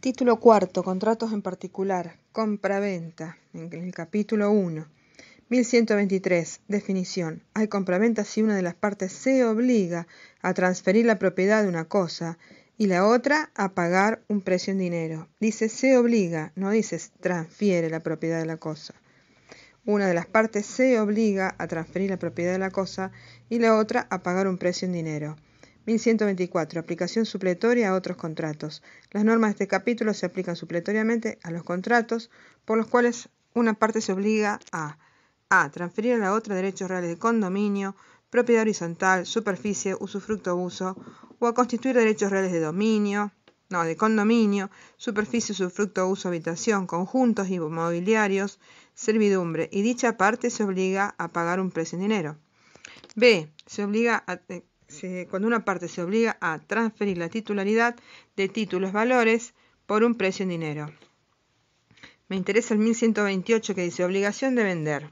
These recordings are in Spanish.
Título cuarto, contratos en particular, venta. en el capítulo 1. 1123. Definición. Hay COMPRA-VENTA si una de las partes se obliga a transferir la propiedad de una cosa y la otra a pagar un precio en dinero. Dice se obliga, no dice transfiere la propiedad de la cosa. Una de las partes se obliga a transferir la propiedad de la cosa y la otra a pagar un precio en dinero. 1124. Aplicación supletoria a otros contratos. Las normas de este capítulo se aplican supletoriamente a los contratos por los cuales una parte se obliga a a. Transferir a la otra derechos reales de condominio, propiedad horizontal, superficie, usufructo, uso, o a constituir derechos reales de dominio, no, de condominio, superficie, usufructo, uso, habitación, conjuntos mobiliarios, servidumbre, y dicha parte se obliga a pagar un precio en dinero. B. Se obliga a, eh, cuando una parte se obliga a transferir la titularidad de títulos valores por un precio en dinero. Me interesa el 1128 que dice obligación de vender.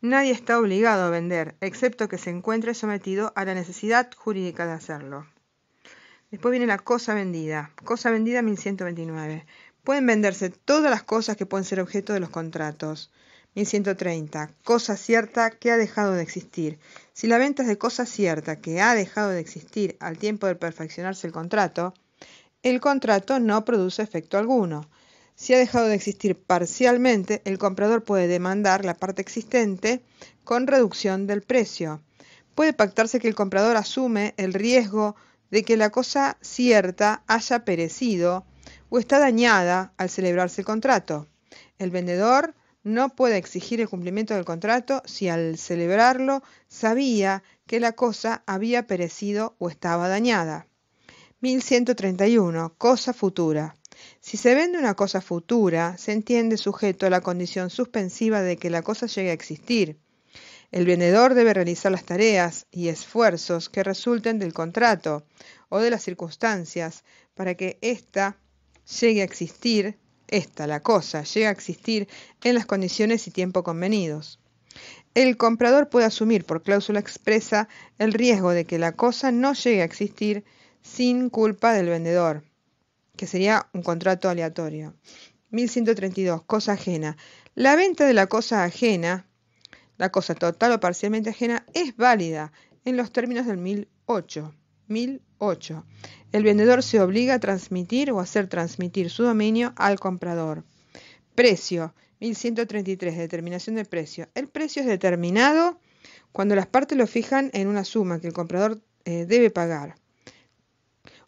Nadie está obligado a vender, excepto que se encuentre sometido a la necesidad jurídica de hacerlo. Después viene la cosa vendida. Cosa vendida 1129. Pueden venderse todas las cosas que pueden ser objeto de los contratos. Y 130, cosa cierta que ha dejado de existir. Si la venta es de cosa cierta que ha dejado de existir al tiempo de perfeccionarse el contrato, el contrato no produce efecto alguno. Si ha dejado de existir parcialmente, el comprador puede demandar la parte existente con reducción del precio. Puede pactarse que el comprador asume el riesgo de que la cosa cierta haya perecido o está dañada al celebrarse el contrato. El vendedor no puede exigir el cumplimiento del contrato si al celebrarlo sabía que la cosa había perecido o estaba dañada. 1131. Cosa futura. Si se vende una cosa futura, se entiende sujeto a la condición suspensiva de que la cosa llegue a existir. El vendedor debe realizar las tareas y esfuerzos que resulten del contrato o de las circunstancias para que ésta llegue a existir esta, la cosa, llega a existir en las condiciones y tiempo convenidos. El comprador puede asumir por cláusula expresa el riesgo de que la cosa no llegue a existir sin culpa del vendedor, que sería un contrato aleatorio. 1132. Cosa ajena. La venta de la cosa ajena, la cosa total o parcialmente ajena, es válida en los términos del 1008. 1008. El vendedor se obliga a transmitir o hacer transmitir su dominio al comprador. Precio. 1133. Determinación de precio. El precio es determinado cuando las partes lo fijan en una suma que el comprador eh, debe pagar.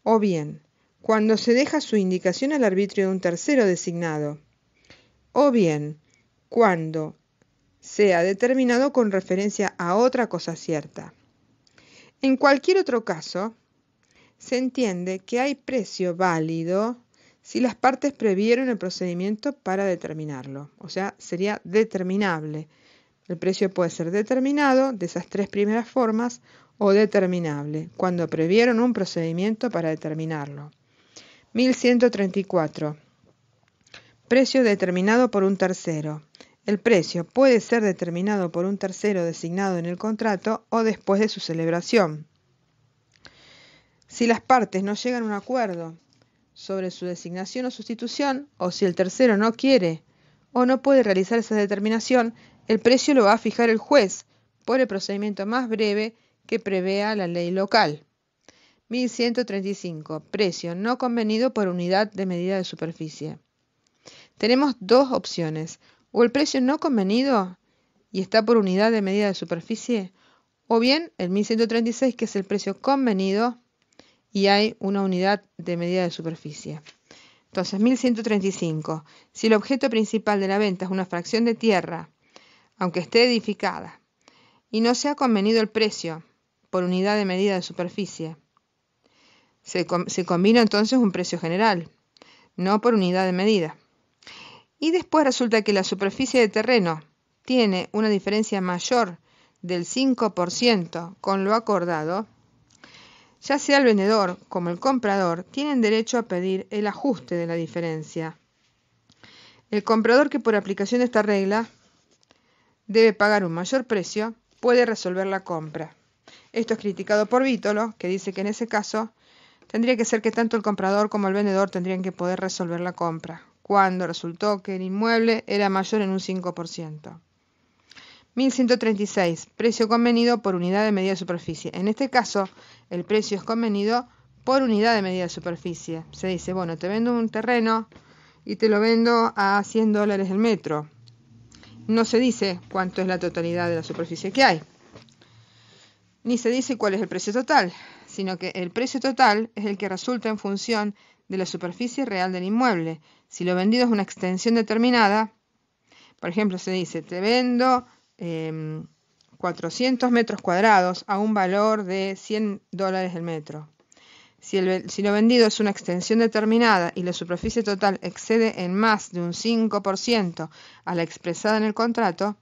O bien, cuando se deja su indicación al arbitrio de un tercero designado. O bien, cuando sea determinado con referencia a otra cosa cierta. En cualquier otro caso, se entiende que hay precio válido si las partes previeron el procedimiento para determinarlo. O sea, sería determinable. El precio puede ser determinado de esas tres primeras formas o determinable, cuando previeron un procedimiento para determinarlo. 1134. Precio determinado por un tercero. El precio puede ser determinado por un tercero designado en el contrato o después de su celebración. Si las partes no llegan a un acuerdo sobre su designación o sustitución, o si el tercero no quiere o no puede realizar esa determinación, el precio lo va a fijar el juez por el procedimiento más breve que prevea la ley local. 1135. Precio no convenido por unidad de medida de superficie. Tenemos dos opciones. O el precio no convenido y está por unidad de medida de superficie, o bien el 1136, que es el precio convenido y hay una unidad de medida de superficie. Entonces, 1135. Si el objeto principal de la venta es una fracción de tierra, aunque esté edificada, y no se ha convenido el precio por unidad de medida de superficie, se, combina entonces un precio general, no por unidad de medida. Y después resulta que la superficie de terreno tiene una diferencia mayor del 5% con lo acordado, ya sea el vendedor como el comprador, tienen derecho a pedir el ajuste de la diferencia. El comprador que por aplicación de esta regla debe pagar un mayor precio puede resolver la compra. Esto es criticado por Vítolo, que dice que en ese caso tendría que ser que tanto el comprador como el vendedor tendrían que poder resolver la compra, cuando resultó que el inmueble era mayor en un 5%. 1136. Precio convenido por unidad de medida de superficie. En este caso, el precio es convenido por unidad de medida de superficie. Se dice, bueno, te vendo un terreno y te lo vendo a 100 dólares el metro. No se dice cuánto es la totalidad de la superficie que hay. Ni se dice cuál es el precio total, sino que el precio total es el que resulta en función de la superficie real del inmueble. Si lo vendido es una extensión determinada, por ejemplo, se dice, te vendo 400 em, metros cuadrados a un valor de 100 dólares el metro. Si, el, si, lo vendido es una extensión determinada y la superficie total excede en más de un 5% a la expresada en el contrato,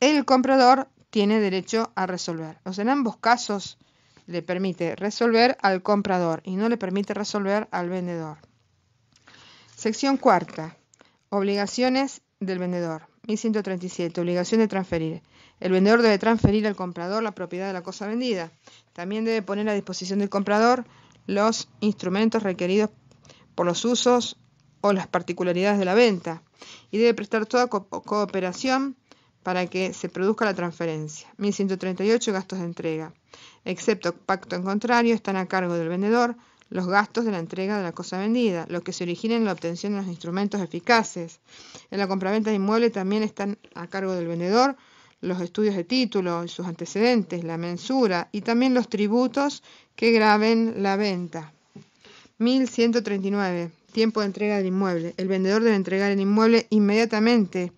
el comprador tiene derecho a resolver. O sea, en ambos casos le permite resolver al comprador y no le permite resolver al vendedor. Sección cuarta. Obligaciones del vendedor. 1137. Obligación de transferir. El vendedor debe transferir al comprador la propiedad de la cosa vendida. También debe poner a disposición del comprador los instrumentos requeridos por los usos o las particularidades de la venta y debe prestar toda cooperación para que se produzca la transferencia. 1138 gastos de entrega. Excepto pacto en contrario, están a cargo del vendedor los gastos de la entrega de la cosa vendida, los que se originan en la obtención de los instrumentos eficaces. En la compraventa de inmueble también están a cargo del vendedor los estudios de título, sus antecedentes, la mensura y también los tributos que graben la venta. 1139. Tiempo de entrega del inmueble. El vendedor debe entregar el inmueble inmediatamente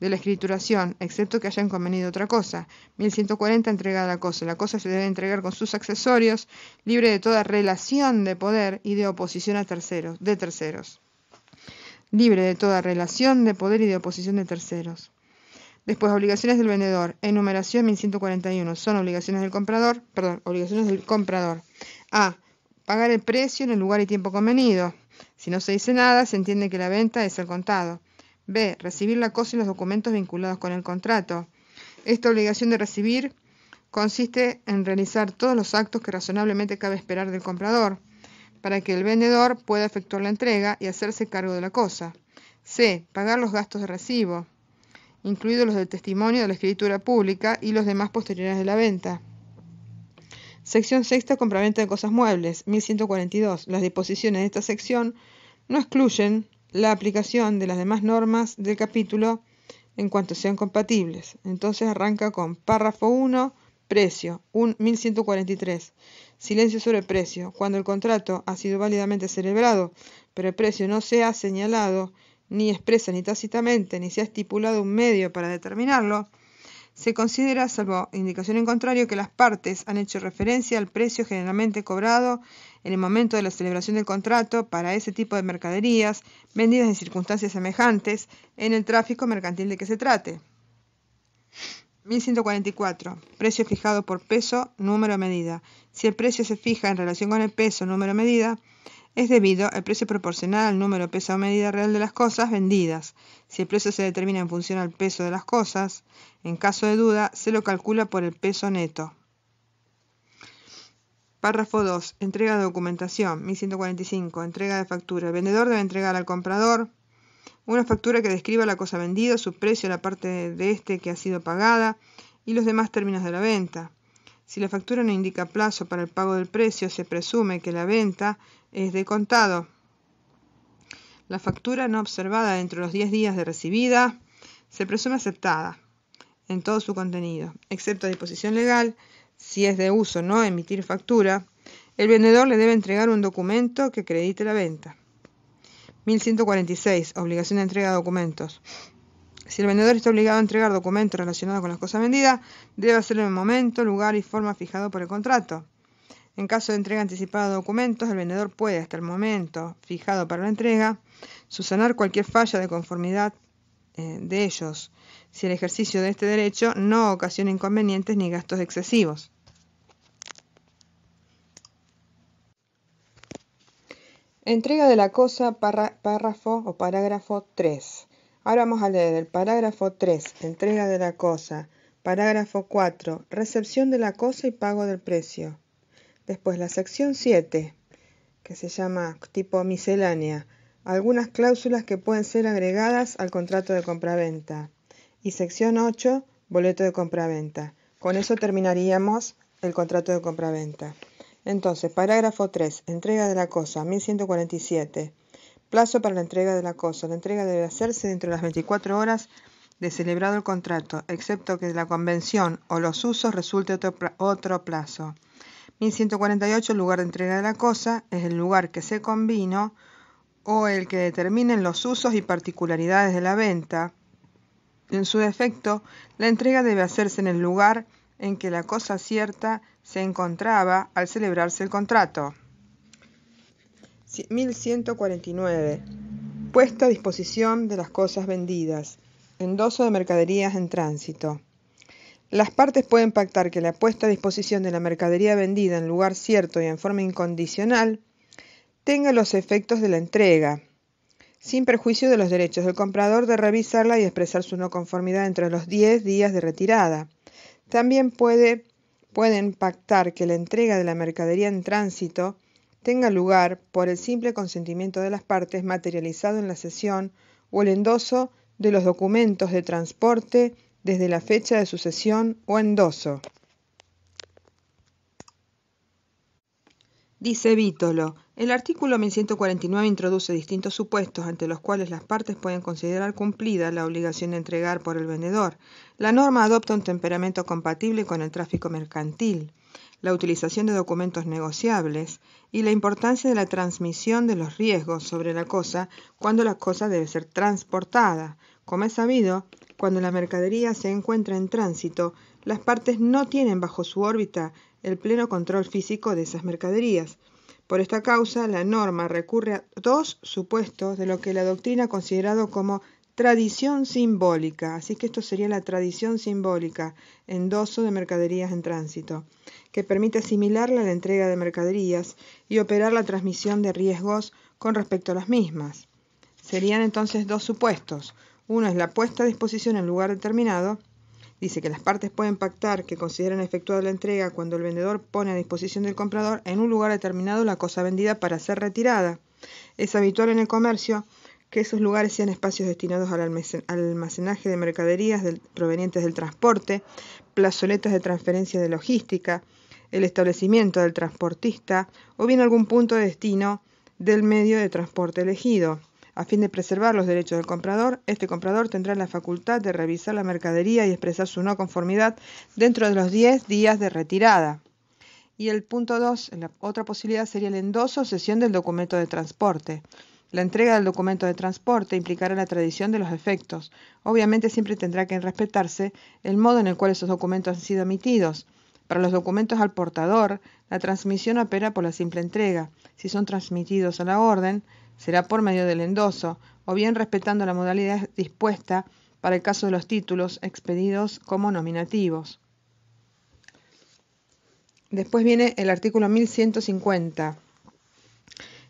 de la escrituración, excepto que hayan convenido otra cosa. 1140 entrega la cosa. La cosa se debe entregar con sus accesorios, libre de toda relación de poder y de oposición a terceros, de terceros. Libre de toda relación de poder y de oposición de terceros. Después, obligaciones del vendedor. Enumeración 1141. Son obligaciones del comprador, perdón, obligaciones del comprador. A. Pagar el precio en el lugar y tiempo convenido. Si no se dice nada, se entiende que la venta es el contado. B. Recibir la cosa y los documentos vinculados con el contrato. Esta obligación de recibir consiste en realizar todos los actos que razonablemente cabe esperar del comprador para que el vendedor pueda efectuar la entrega y hacerse cargo de la cosa. C. Pagar los gastos de recibo, incluidos los del testimonio de la escritura pública y los demás posteriores de la venta. Sección sexta, compraventa de cosas muebles, 1142. Las disposiciones de esta sección no excluyen la aplicación de las demás normas del capítulo en cuanto sean compatibles. Entonces arranca con párrafo 1, precio, un 1143. Silencio sobre precio. Cuando el contrato ha sido válidamente celebrado, pero el precio no se ha señalado ni expresa ni tácitamente, ni se ha estipulado un medio para determinarlo, se considera, salvo indicación en contrario, que las partes han hecho referencia al precio generalmente cobrado en el momento de la celebración del contrato para ese tipo de mercaderías vendidas en circunstancias semejantes en el tráfico mercantil de que se trate. 1144. Precio fijado por peso, número, medida. Si el precio se fija en relación con el peso, número, medida, es debido al precio proporcional al número, peso o medida real de las cosas vendidas. Si el precio se determina en función al peso de las cosas, en caso de duda, se lo calcula por el peso neto. Párrafo 2. Entrega de documentación. 1145. Entrega de factura. El vendedor debe entregar al comprador una factura que describa la cosa vendida, su precio, la parte de este que ha sido pagada y los demás términos de la venta. Si la factura no indica plazo para el pago del precio, se presume que la venta es de contado. La factura no observada dentro de los 10 días de recibida se presume aceptada en todo su contenido, excepto a disposición legal si es de uso no emitir factura, el vendedor le debe entregar un documento que acredite la venta. 1146. Obligación de entrega de documentos. Si el vendedor está obligado a entregar documentos relacionados con las cosas vendidas, debe hacerlo en el momento, lugar y forma fijado por el contrato. En caso de entrega anticipada de documentos, el vendedor puede, hasta el momento fijado para la entrega, subsanar cualquier falla de conformidad eh, de ellos si el ejercicio de este derecho no ocasiona inconvenientes ni gastos excesivos. Entrega de la cosa, párrafo o parágrafo 3. Ahora vamos a leer el parágrafo 3, entrega de la cosa. Parágrafo 4, recepción de la cosa y pago del precio. Después la sección 7, que se llama tipo miscelánea. Algunas cláusulas que pueden ser agregadas al contrato de compraventa. Y sección 8, boleto de compraventa. Con eso terminaríamos el contrato de compraventa. Entonces, parágrafo 3, entrega de la cosa, 1147. Plazo para la entrega de la cosa. La entrega debe hacerse dentro de las 24 horas de celebrado el contrato, excepto que la convención o los usos resulte otro, plazo. 1148, lugar de entrega de la cosa, es el lugar que se combino o el que determinen los usos y particularidades de la venta en su defecto, la entrega debe hacerse en el lugar en que la cosa cierta se encontraba al celebrarse el contrato. 1149. Puesta a disposición de las cosas vendidas. Endoso de mercaderías en tránsito. Las partes pueden pactar que la puesta a disposición de la mercadería vendida en lugar cierto y en forma incondicional tenga los efectos de la entrega, sin perjuicio de los derechos del comprador de revisarla y expresar su no conformidad entre los 10 días de retirada. También puede, pueden pactar que la entrega de la mercadería en tránsito tenga lugar por el simple consentimiento de las partes materializado en la sesión o el endoso de los documentos de transporte desde la fecha de sucesión o endoso. Dice Vítolo, el artículo 1149 introduce distintos supuestos ante los cuales las partes pueden considerar cumplida la obligación de entregar por el vendedor. La norma adopta un temperamento compatible con el tráfico mercantil, la utilización de documentos negociables y la importancia de la transmisión de los riesgos sobre la cosa cuando la cosa debe ser transportada. Como es sabido, cuando la mercadería se encuentra en tránsito, las partes no tienen bajo su órbita el pleno control físico de esas mercaderías. Por esta causa, la norma recurre a dos supuestos de lo que la doctrina ha considerado como tradición simbólica, así que esto sería la tradición simbólica, endoso de mercaderías en tránsito, que permite asimilar la entrega de mercaderías y operar la transmisión de riesgos con respecto a las mismas. Serían entonces dos supuestos. Uno es la puesta a disposición en lugar determinado Dice que las partes pueden pactar que consideran efectuada la entrega cuando el vendedor pone a disposición del comprador en un lugar determinado la cosa vendida para ser retirada. Es habitual en el comercio que esos lugares sean espacios destinados al almacenaje de mercaderías provenientes del transporte, plazoletas de transferencia de logística, el establecimiento del transportista o bien algún punto de destino del medio de transporte elegido. A fin de preservar los derechos del comprador, este comprador tendrá la facultad de revisar la mercadería y expresar su no conformidad dentro de los 10 días de retirada. Y el punto 2, otra posibilidad sería el endoso sesión del documento de transporte. La entrega del documento de transporte implicará la tradición de los efectos. Obviamente siempre tendrá que respetarse el modo en el cual esos documentos han sido emitidos. Para los documentos al portador, la transmisión opera por la simple entrega. Si son transmitidos a la orden, será por medio del endoso, o bien respetando la modalidad dispuesta para el caso de los títulos expedidos como nominativos. Después viene el artículo 1150.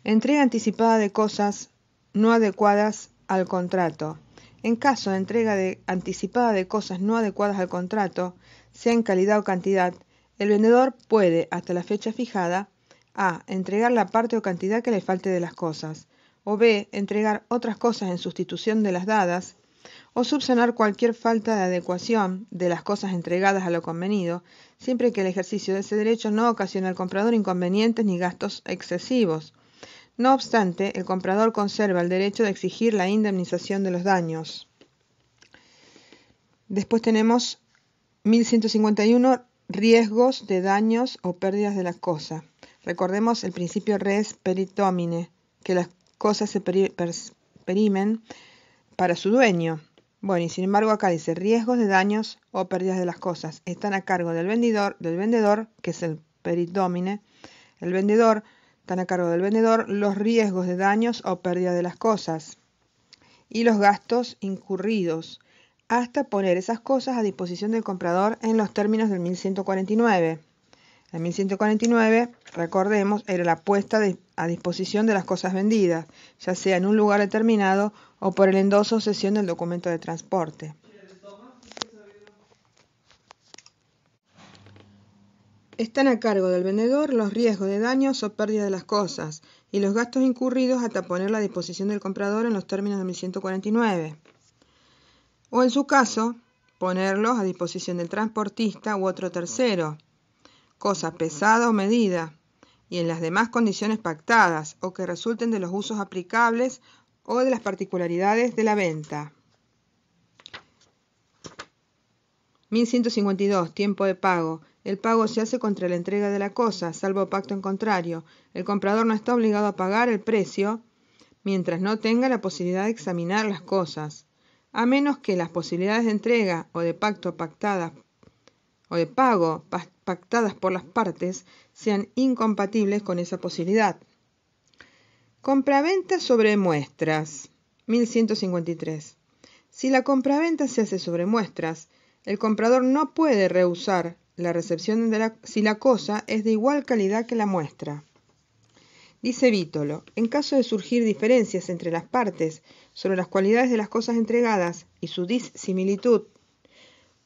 Entrega anticipada de cosas no adecuadas al contrato. En caso de entrega anticipada de cosas no adecuadas al contrato, sea en calidad o cantidad, el vendedor puede, hasta la fecha fijada, a. entregar la parte o cantidad que le falte de las cosas o B. entregar otras cosas en sustitución de las dadas, o subsanar cualquier falta de adecuación de las cosas entregadas a lo convenido, siempre que el ejercicio de ese derecho no ocasione al comprador inconvenientes ni gastos excesivos. No obstante, el comprador conserva el derecho de exigir la indemnización de los daños. Después tenemos 1151 riesgos de daños o pérdidas de la cosa. Recordemos el principio res peritomine, que las cosas se perimen para su dueño. Bueno, y sin embargo acá dice riesgos de daños o pérdidas de las cosas. Están a cargo del vendedor, del vendedor, que es el peridomine, el vendedor, están a cargo del vendedor los riesgos de daños o pérdida de las cosas y los gastos incurridos hasta poner esas cosas a disposición del comprador en los términos del 1149. La 1149, recordemos, era la puesta a disposición de las cosas vendidas, ya sea en un lugar determinado o por el endoso o del documento de transporte. Están a cargo del vendedor los riesgos de daños o pérdida de las cosas y los gastos incurridos hasta ponerla a disposición del comprador en los términos de 1149. O en su caso, ponerlos a disposición del transportista u otro tercero cosa pesada o medida, y en las demás condiciones pactadas o que resulten de los usos aplicables o de las particularidades de la venta. 1152. Tiempo de pago. El pago se hace contra la entrega de la cosa, salvo pacto en contrario. El comprador no está obligado a pagar el precio mientras no tenga la posibilidad de examinar las cosas, a menos que las posibilidades de entrega o de pacto pactadas o de pago pactadas por las partes sean incompatibles con esa posibilidad. Compraventa sobre muestras. 1153. Si la compraventa se hace sobre muestras, el comprador no puede rehusar la recepción de la, si la cosa es de igual calidad que la muestra. Dice Vítolo, en caso de surgir diferencias entre las partes sobre las cualidades de las cosas entregadas y su disimilitud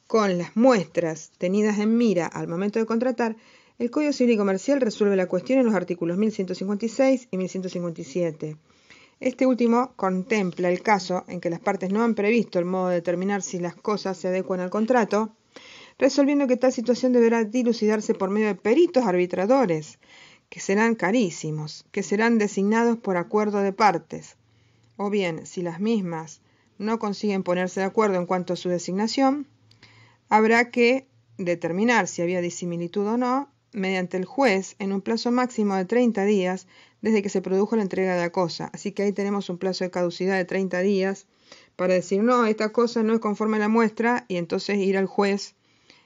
con las muestras tenidas en mira al momento de contratar, el Código Civil y Comercial resuelve la cuestión en los artículos 1156 y 1157. Este último contempla el caso en que las partes no han previsto el modo de determinar si las cosas se adecuan al contrato, resolviendo que tal situación deberá dilucidarse por medio de peritos arbitradores, que serán carísimos, que serán designados por acuerdo de partes, o bien, si las mismas no consiguen ponerse de acuerdo en cuanto a su designación, habrá que determinar si había disimilitud o no mediante el juez en un plazo máximo de 30 días desde que se produjo la entrega de la cosa. Así que ahí tenemos un plazo de caducidad de 30 días para decir, no, esta cosa no es conforme a la muestra y entonces ir al juez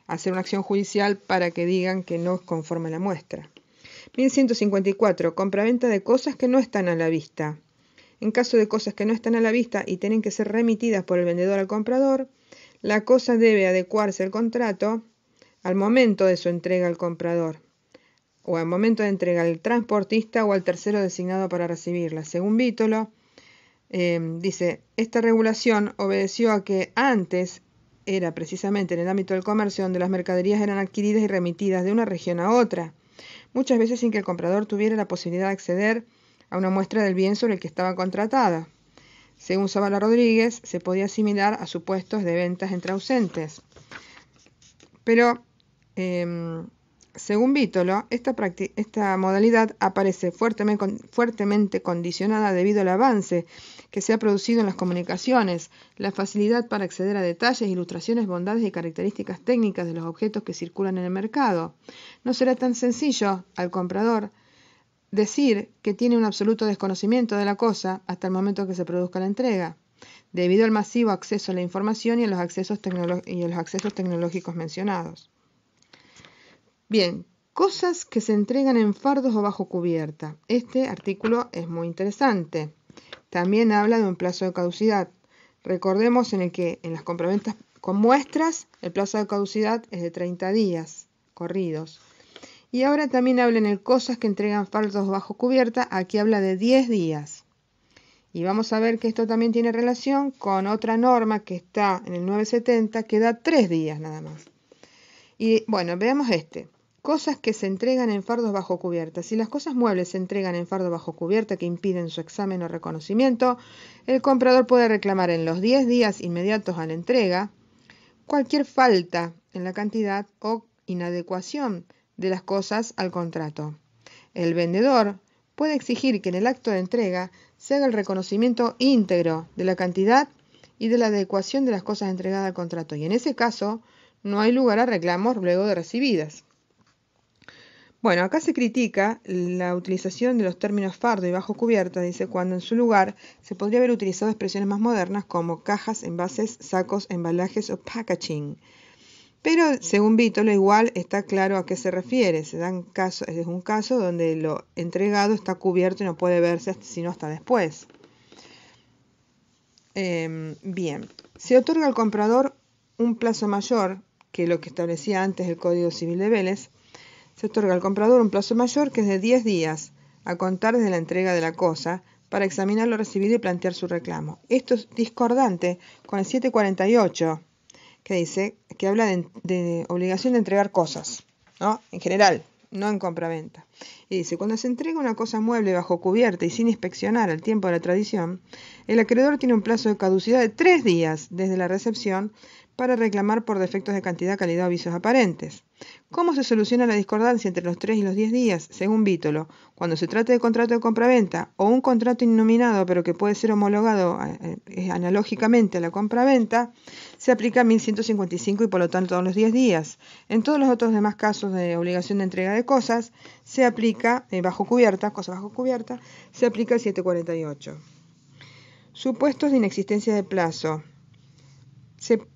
a hacer una acción judicial para que digan que no es conforme a la muestra. 1154. Compraventa de cosas que no están a la vista. En caso de cosas que no están a la vista y tienen que ser remitidas por el vendedor al comprador, la cosa debe adecuarse al contrato al momento de su entrega al comprador o al momento de entrega al transportista o al tercero designado para recibirla. Según Vítolo, em, dice, esta regulación obedeció a que antes era precisamente en el ámbito del comercio donde las mercaderías eran adquiridas y remitidas de una región a otra, muchas veces sin que el comprador tuviera la posibilidad de acceder a una muestra del bien sobre el que estaba contratada. Según Zavala Rodríguez, se podía asimilar a supuestos de ventas entre ausentes. Pero, em, según Vítolo, esta, modalidad aparece fuertemente condicionada debido al avance que se ha producido en las comunicaciones, la facilidad para acceder a detalles, ilustraciones, bondades y características técnicas de los objetos que circulan en el mercado. No será tan sencillo al comprador decir que tiene un absoluto desconocimiento de la cosa hasta el momento que se produzca la entrega, debido al masivo acceso a la información y a los accesos, tecnológicos mencionados. Bien, cosas que se entregan en fardos o bajo cubierta. Este artículo es muy interesante. También habla de un plazo de caducidad. Recordemos en el que en las compraventas con muestras el plazo de caducidad es de 30 días corridos. Y ahora también habla en Cosas que entregan fardos bajo cubierta, aquí habla de 10 días. Y vamos a ver que esto también tiene relación con otra norma que está en el 970 que da 3 días nada más. Y bueno, veamos este. Cosas que se entregan en fardos bajo cubierta. Si las cosas muebles se entregan en fardo bajo cubierta que impiden su examen o reconocimiento, el comprador puede reclamar en los 10 días inmediatos a la entrega cualquier falta en la cantidad o inadecuación de las cosas al contrato. El vendedor puede exigir que en el acto de entrega se haga el reconocimiento íntegro de la cantidad y de la adecuación de las cosas entregadas al contrato, y en ese caso no hay lugar a reclamos luego de recibidas. Bueno, acá se critica la utilización de los términos fardo y bajo cubierta, dice, cuando en su lugar se podría haber utilizado expresiones más modernas como cajas, envases, sacos, embalajes o packaging. Pero según lo igual está claro a qué se refiere. Se dan caso, es un caso donde lo entregado está cubierto y no puede verse sino hasta después. Em, bien, se otorga al comprador un plazo mayor que lo que establecía antes el Código Civil de Vélez. Se otorga al comprador un plazo mayor que es de 10 días a contar desde la entrega de la cosa para examinar lo recibido y plantear su reclamo. Esto es discordante con el 748 que dice, que habla de, obligación de entregar cosas, ¿no? En general, no en compraventa. Y dice, cuando se entrega una cosa mueble bajo cubierta y sin inspeccionar al tiempo de la tradición, el acreedor tiene un plazo de caducidad de tres días desde la recepción para reclamar por defectos de cantidad, calidad o avisos aparentes. ¿Cómo se soluciona la discordancia entre los tres y los diez días, según Vítolo? Cuando se trate de contrato de compraventa o un contrato innominado pero que puede ser homologado eh, eh, analógicamente a la compraventa, se aplica 1155 y por lo tanto todos los 10 días. En todos los otros demás casos de obligación de entrega de cosas, se aplica eh, bajo cubierta, cosa bajo cubierta, se aplica el 748. Supuestos de inexistencia de plazo.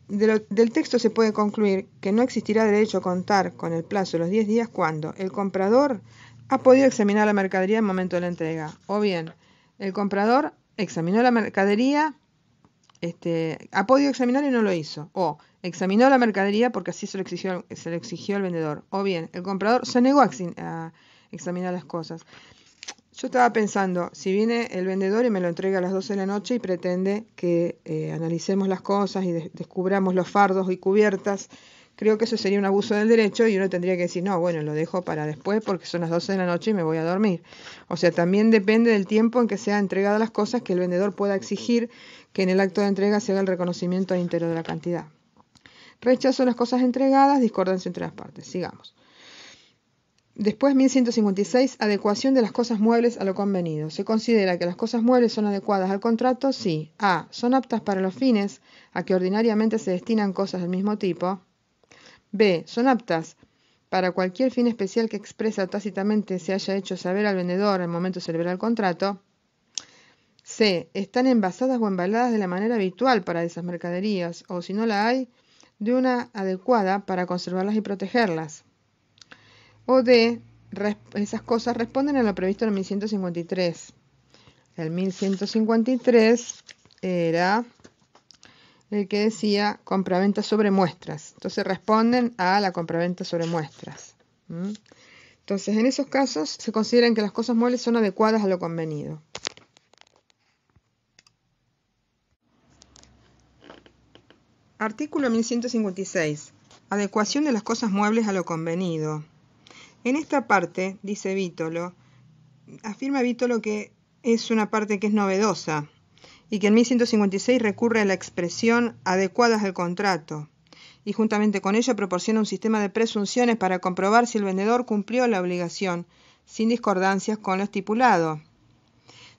del texto se puede concluir que no existirá derecho a contar con el plazo de los 10 días cuando el comprador ha podido examinar la mercadería en momento de la entrega. O bien, el comprador examinó la mercadería este, ha podido examinar y no lo hizo. O examinó la mercadería porque así se lo exigió, se exigió el vendedor. O bien, el comprador se negó a, examinar las cosas. Yo estaba pensando, si viene el vendedor y me lo entrega a las 12 de la noche y pretende que eh, analicemos las cosas y descubramos los fardos y cubiertas, creo que eso sería un abuso del derecho y uno tendría que decir, no, bueno, lo dejo para después porque son las 12 de la noche y me voy a dormir. O sea, también depende del tiempo en que sea entregado las cosas que el vendedor pueda exigir que en el acto de entrega se haga el reconocimiento al de la cantidad. Rechazo las cosas entregadas, discordancia entre las partes. Sigamos. Después, 1156, adecuación de las cosas muebles a lo convenido. ¿Se considera que las cosas muebles son adecuadas al contrato? si A. Son aptas para los fines a que ordinariamente se destinan cosas del mismo tipo. B. Son aptas para cualquier fin especial que expresa tácitamente se haya hecho saber al vendedor al momento de celebrar el contrato. C. Están envasadas o embaladas de la manera habitual para esas mercaderías, o si no la hay, de una adecuada para conservarlas y protegerlas. O D. Esas cosas responden a lo previsto en el 1153. El 1153 era el que decía compraventa sobre muestras. Entonces responden a la compraventa sobre muestras. Entonces, en esos casos se consideran que las cosas muebles son adecuadas a lo convenido. Artículo 1156. Adecuación de las cosas muebles a lo convenido. En esta parte, dice Vítolo, afirma Vítolo que es una parte que es novedosa y que en 1156 recurre a la expresión adecuadas al contrato y juntamente con ella proporciona un sistema de presunciones para comprobar si el vendedor cumplió la obligación sin discordancias con lo estipulado.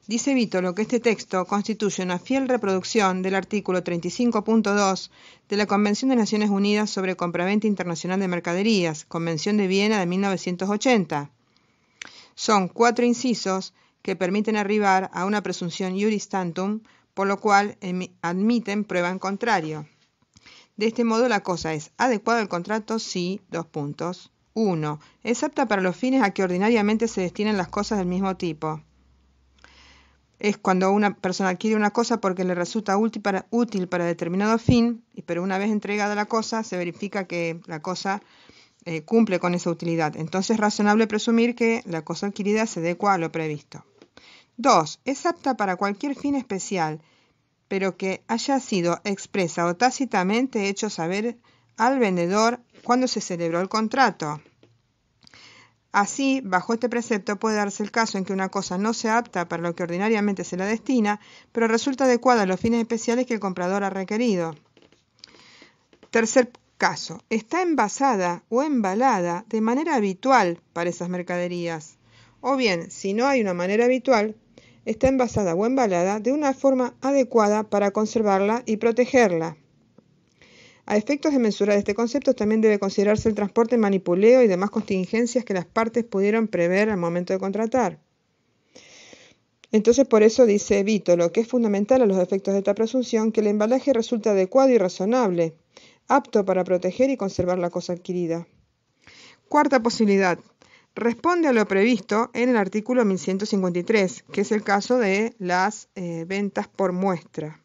Dice Vítolo que este texto constituye una fiel reproducción del artículo 35.2 de la Convención de Naciones Unidas sobre Compraventa Internacional de Mercaderías, Convención de Viena de 1980. Son cuatro incisos que permiten arribar a una presunción iuris tantum, por lo cual admiten prueba en contrario. De este modo la cosa es adecuada al contrato si, dos puntos. 1. Es apta para los fines a que ordinariamente se destinan las cosas del mismo tipo es cuando una persona adquiere una cosa porque le resulta útil para, útil para determinado fin, pero una vez entregada la cosa se verifica que la cosa eh, cumple con esa utilidad. Entonces es razonable presumir que la cosa adquirida se adecua a lo previsto. 2. Es apta para cualquier fin especial, pero que haya sido expresa o tácitamente hecho saber al vendedor cuando se celebró el contrato. Así, bajo este precepto puede darse el caso en que una cosa no se apta para lo que ordinariamente se la destina, pero resulta adecuada a los fines especiales que el comprador ha requerido. Tercer caso, está envasada o embalada de manera habitual para esas mercaderías. O bien, si no hay una manera habitual, está envasada o embalada de una forma adecuada para conservarla y protegerla. A efectos de mensurar este concepto, también debe considerarse el transporte, manipuleo y demás contingencias que las partes pudieron prever al momento de contratar. Entonces, por eso dice Vito, lo que es fundamental a los efectos de esta presunción, que el embalaje resulta adecuado y razonable, apto para proteger y conservar la cosa adquirida. Cuarta posibilidad. Responde a lo previsto en el artículo 1153, que es el caso de las eh, ventas por muestra.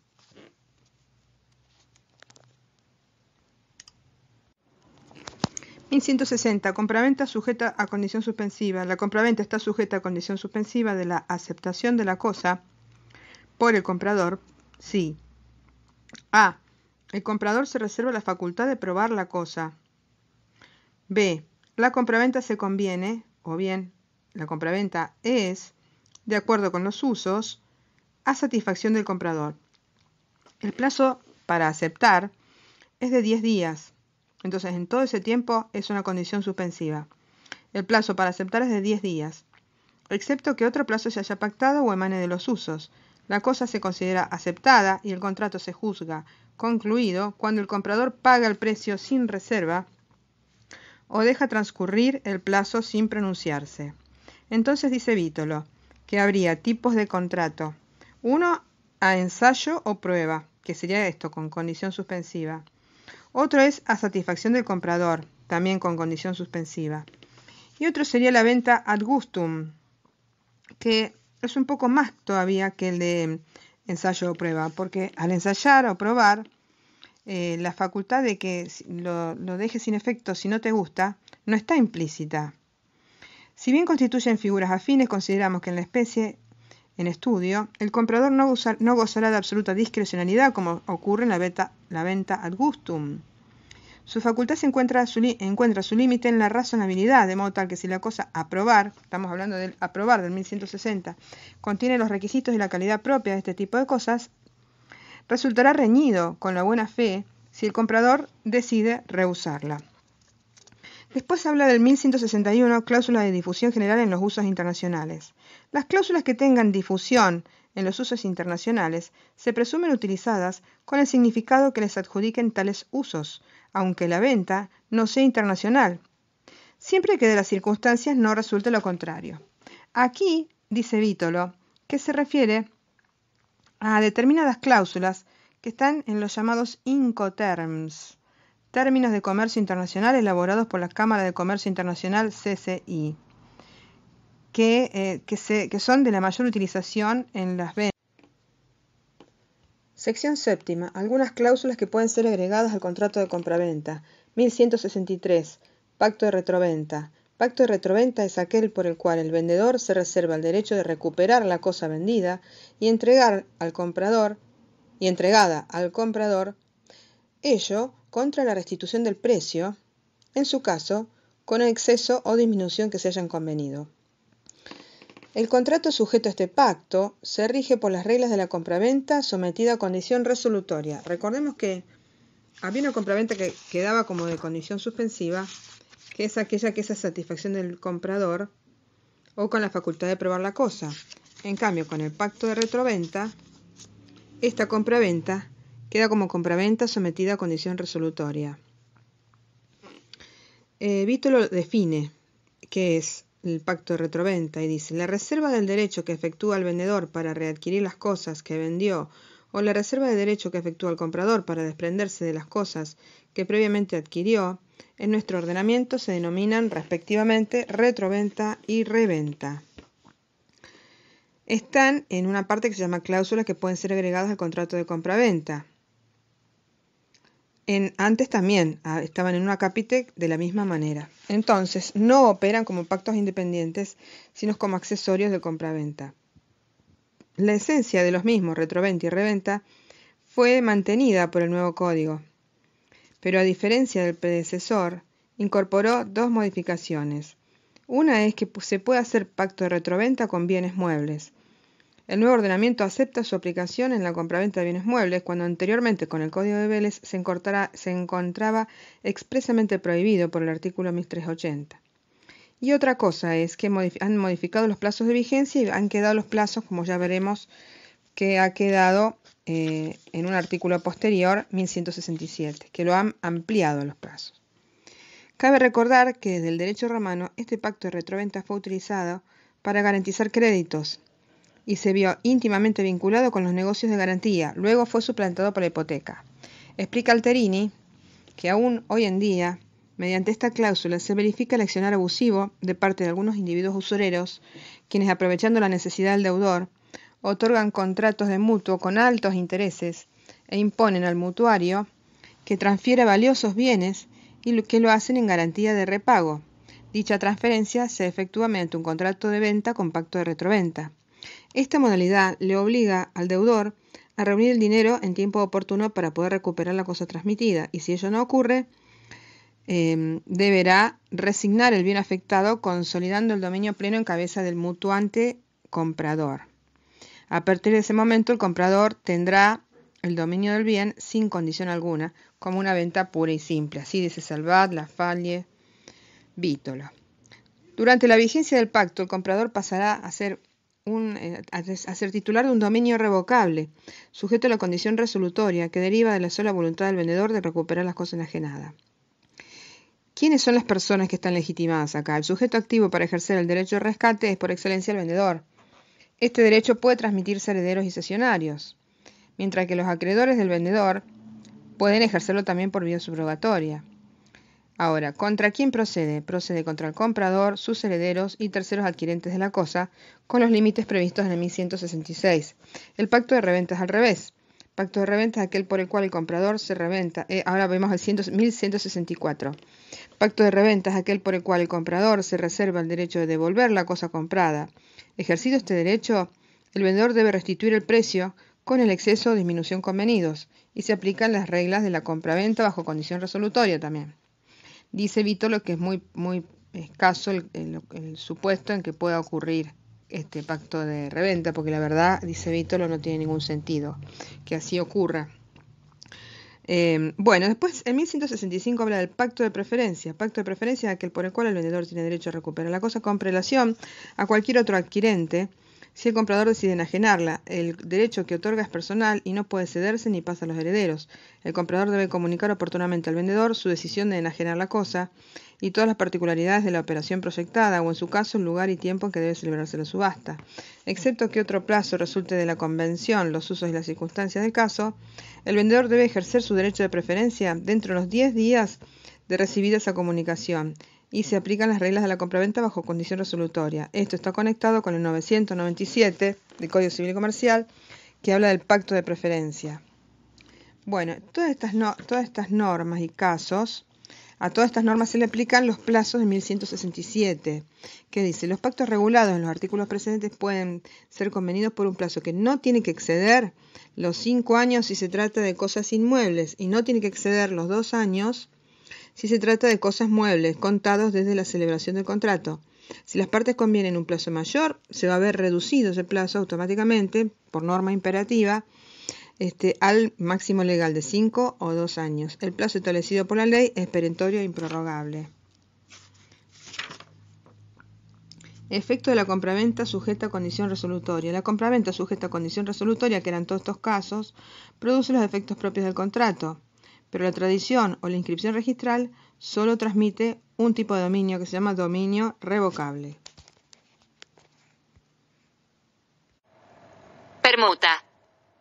160, Compraventa sujeta a condición suspensiva. La compraventa está sujeta a condición suspensiva de la aceptación de la cosa por el comprador sí. A. El comprador se reserva la facultad de probar la cosa. B. La compraventa se conviene, o bien, la compraventa es, de acuerdo con los usos, a satisfacción del comprador. El plazo para aceptar es de 10 días entonces, en todo ese tiempo es una condición suspensiva. El plazo para aceptar es de 10 días, excepto que otro plazo se haya pactado o emane de los usos. La cosa se considera aceptada y el contrato se juzga concluido cuando el comprador paga el precio sin reserva o deja transcurrir el plazo sin pronunciarse. Entonces dice Vítolo que habría tipos de contrato. Uno a ensayo o prueba, que sería esto con condición suspensiva. Otro es a satisfacción del comprador, también con condición suspensiva. Y otro sería la venta ad gustum, que es un poco más todavía que el de ensayo o prueba, porque al ensayar o probar, eh, la facultad de que lo, lo dejes sin efecto si no te gusta no está implícita. Si bien constituyen figuras afines, consideramos que en la especie en estudio, el comprador no, gozará de absoluta discrecionalidad como ocurre en la, venta ad gustum. Su facultad se encuentra su, encuentra su límite en la razonabilidad, de modo tal que si la cosa aprobar, estamos hablando del aprobar del 1160, contiene los requisitos y la calidad propia de este tipo de cosas, resultará reñido con la buena fe si el comprador decide rehusarla. Después habla del 1161, cláusula de difusión general en los usos internacionales. Las cláusulas que tengan difusión en los usos internacionales se presumen utilizadas con el significado que les adjudiquen tales usos, aunque la venta no sea internacional, siempre que de las circunstancias no resulte lo contrario. Aquí, dice Vítolo, que se refiere a determinadas cláusulas que están en los llamados Incoterms, términos de comercio internacional elaborados por la Cámara de Comercio Internacional CCI. Eh, que, son de la mayor utilización en las ventas. Sección séptima. Algunas cláusulas que pueden ser agregadas al contrato de compraventa. 1163. Pacto de retroventa. Pacto de retroventa es aquel por el cual el vendedor se reserva el derecho de recuperar la cosa vendida y entregar al comprador y entregada al comprador ello contra la restitución del precio, en su caso, con el exceso o disminución que se hayan convenido. El contrato sujeto a este pacto se rige por las reglas de la compraventa sometida a condición resolutoria. Recordemos que había una compraventa que quedaba como de condición suspensiva, que es aquella que es a satisfacción del comprador o con la facultad de probar la cosa. En cambio, con el pacto de retroventa, esta compraventa queda como compraventa sometida a condición resolutoria. Eh, lo define que es el pacto de retroventa y dice la reserva del derecho que efectúa el vendedor para readquirir las cosas que vendió o la reserva de derecho que efectúa el comprador para desprenderse de las cosas que previamente adquirió, en nuestro ordenamiento se denominan respectivamente retroventa y reventa. Están en una parte que se llama cláusulas que pueden ser agregadas al contrato de compraventa antes también ah, estaban en una Capitec de la misma manera. Entonces, no operan como pactos independientes, sino como accesorios de compraventa. La esencia de los mismos, retroventa y reventa, fue mantenida por el nuevo código, pero a diferencia del predecesor, incorporó dos modificaciones. Una es que se puede hacer pacto de retroventa con bienes muebles, el nuevo ordenamiento acepta su aplicación en la compraventa de bienes muebles, cuando anteriormente con el Código de Vélez se, encontraba expresamente prohibido por el artículo 1380. Y otra cosa es que han modificado los plazos de vigencia y han quedado los plazos, como ya veremos, que ha quedado eh, en un artículo posterior, 1167, que lo han ampliado los plazos. Cabe recordar que desde el derecho romano este pacto de retroventa fue utilizado para garantizar créditos y se vio íntimamente vinculado con los negocios de garantía. Luego fue suplantado por la hipoteca. Explica Alterini que aún hoy en día, mediante esta cláusula, se verifica el accionar abusivo de parte de algunos individuos usureros, quienes aprovechando la necesidad del deudor, otorgan contratos de mutuo con altos intereses e imponen al mutuario que transfiera valiosos bienes y que lo hacen en garantía de repago. Dicha transferencia se efectúa mediante un contrato de venta con pacto de retroventa. Esta modalidad le obliga al deudor a reunir el dinero en tiempo oportuno para poder recuperar la cosa transmitida y si ello no ocurre, em, deberá resignar el bien afectado consolidando el dominio pleno en cabeza del mutuante comprador. A partir de ese momento el comprador tendrá el dominio del bien sin condición alguna, como una venta pura y simple. Así dice la falle, Vítola. Durante la vigencia del pacto, el comprador pasará a ser eh, a ser titular de un dominio revocable, sujeto a la condición resolutoria que deriva de la sola voluntad del vendedor de recuperar las cosas enajenadas. ¿Quiénes son las personas que están legitimadas acá? El sujeto activo para ejercer el derecho de rescate es por excelencia el vendedor. Este derecho puede transmitirse a herederos y sesionarios, mientras que los acreedores del vendedor pueden ejercerlo también por vía subrogatoria. Ahora, ¿contra quién procede? Procede contra el comprador, sus herederos y terceros adquirentes de la cosa, con los límites previstos en el 1166. El pacto de reventa es al revés. Pacto de reventa es aquel por el cual el comprador se reventa. Eh, ahora vemos el 1164. Pacto de reventa es aquel por el cual el comprador se reserva el derecho de devolver la cosa comprada. Ejercido este derecho, el vendedor debe restituir el precio con el exceso o disminución convenidos y se aplican las reglas de la compraventa bajo condición resolutoria también. Dice lo que es muy, muy escaso el, supuesto en que pueda ocurrir este pacto de reventa, porque la verdad, dice Vítolo, no tiene ningún sentido que así ocurra. Eh, bueno, después en 1165 habla del pacto de preferencia. Pacto de preferencia aquel por el cual el vendedor tiene derecho a recuperar la cosa con prelación a cualquier otro adquirente si el comprador decide enajenarla. El derecho que otorga es personal y no puede cederse ni pasa a los herederos. El comprador debe comunicar oportunamente al vendedor su decisión de enajenar la cosa y todas las particularidades de la operación proyectada o en su caso el lugar y tiempo en que debe celebrarse la subasta, excepto que otro plazo resulte de la convención, los usos y las circunstancias del caso, el vendedor debe ejercer su derecho de preferencia dentro de los 10 días de recibir esa comunicación y se aplican las reglas de la compraventa bajo condición resolutoria. Esto está conectado con el 997 del Código Civil y Comercial que habla del pacto de preferencia. Bueno, todas estas, todas estas normas y casos, a todas estas normas se le aplican los plazos de 1167, que dice, los pactos regulados en los artículos precedentes pueden ser convenidos por un plazo que no tiene que exceder los cinco años si se trata de cosas inmuebles y no tiene que exceder los dos años si se trata de cosas muebles, contados desde la celebración del contrato. Si las partes convienen un plazo mayor, se va a ver reducido ese plazo automáticamente, por norma imperativa, este, al máximo legal de 5 o 2 años. El plazo establecido por la ley es perentorio e improrrogable. Efecto de la compraventa sujeta a condición resolutoria. La compraventa sujeta a condición resolutoria, que eran todos estos casos, produce los efectos propios del contrato pero la tradición o la inscripción registral solo transmite un tipo de dominio que se llama dominio revocable. Permuta.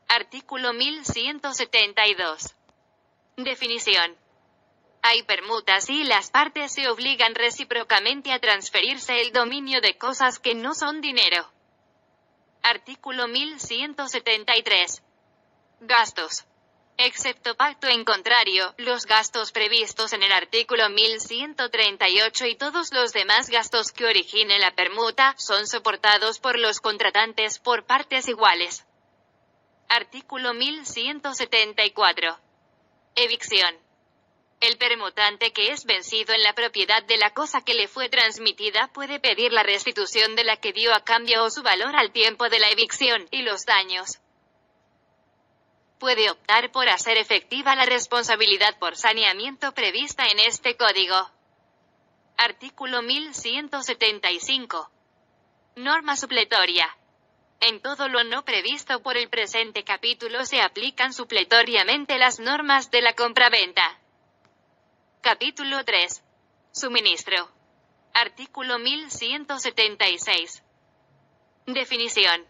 Artículo 1172. Definición. Hay permutas y las partes se obligan recíprocamente a transferirse el dominio de cosas que no son dinero. Artículo 1173. Gastos excepto pacto en contrario, los gastos previstos en el artículo 1138 y todos los demás gastos que origine la permuta, son soportados por los contratantes por partes iguales. Artículo 1174. Evicción. El permutante que es vencido en la propiedad de la cosa que le fue transmitida puede pedir la restitución de la que dio a cambio o su valor al tiempo de la evicción, y los daños, puede optar por hacer efectiva la responsabilidad por saneamiento prevista en este código. Artículo 1175. Norma supletoria. En todo lo no previsto por el presente capítulo se aplican supletoriamente las normas de la compraventa. Capítulo 3. Suministro. Artículo 1176. Definición.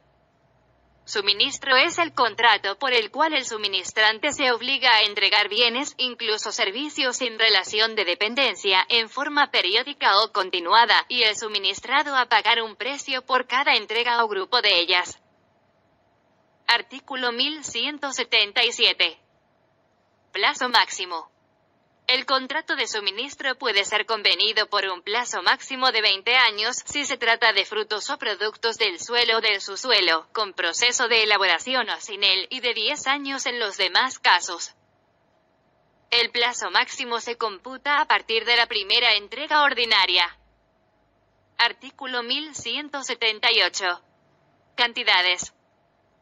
Suministro es el contrato por el cual el suministrante se obliga a entregar bienes, incluso servicios sin relación de dependencia, en forma periódica o continuada, y el suministrado a pagar un precio por cada entrega o grupo de ellas. Artículo 1177. Plazo máximo. El contrato de suministro puede ser convenido por un plazo máximo de 20 años si se trata de frutos o productos del suelo o del subsuelo, con proceso de elaboración o sin él, y de 10 años en los demás casos. El plazo máximo se computa a partir de la primera entrega ordinaria. Artículo 1178. Cantidades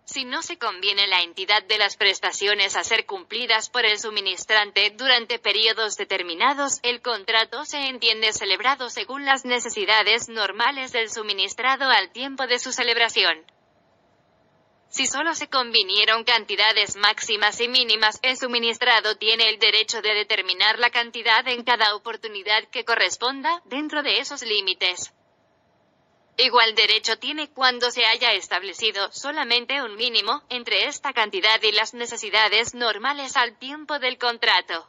si no se conviene la entidad de las prestaciones a ser cumplidas por el suministrante durante periodos determinados, el contrato se entiende celebrado según las necesidades normales del suministrado al tiempo de su celebración. Si solo se convinieron cantidades máximas y mínimas, el suministrado tiene el derecho de determinar la cantidad en cada oportunidad que corresponda, dentro de esos límites. Igual derecho tiene cuando se haya establecido solamente un mínimo entre esta cantidad y las necesidades normales al tiempo del contrato.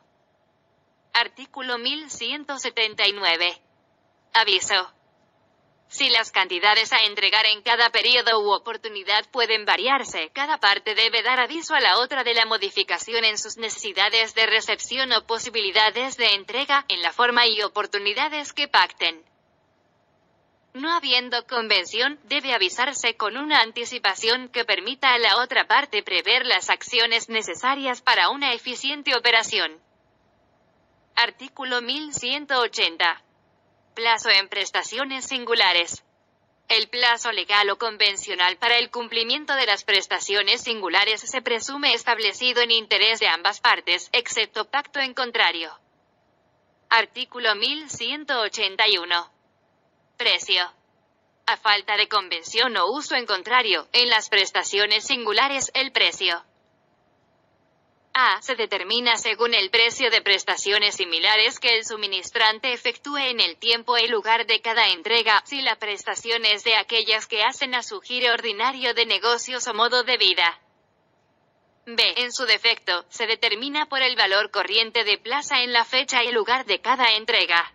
Artículo 1179. Aviso. Si las cantidades a entregar en cada periodo u oportunidad pueden variarse, cada parte debe dar aviso a la otra de la modificación en sus necesidades de recepción o posibilidades de entrega, en la forma y oportunidades que pacten. No habiendo convención, debe avisarse con una anticipación que permita a la otra parte prever las acciones necesarias para una eficiente operación. Artículo 1180. Plazo en prestaciones singulares. El plazo legal o convencional para el cumplimiento de las prestaciones singulares se presume establecido en interés de ambas partes, excepto pacto en contrario. Artículo 1181. Precio. A falta de convención o uso en contrario, en las prestaciones singulares el precio. A. Se determina según el precio de prestaciones similares que el suministrante efectúe en el tiempo y lugar de cada entrega, si la prestación es de aquellas que hacen a su giro ordinario de negocios o modo de vida. B. En su defecto, se determina por el valor corriente de plaza en la fecha y lugar de cada entrega.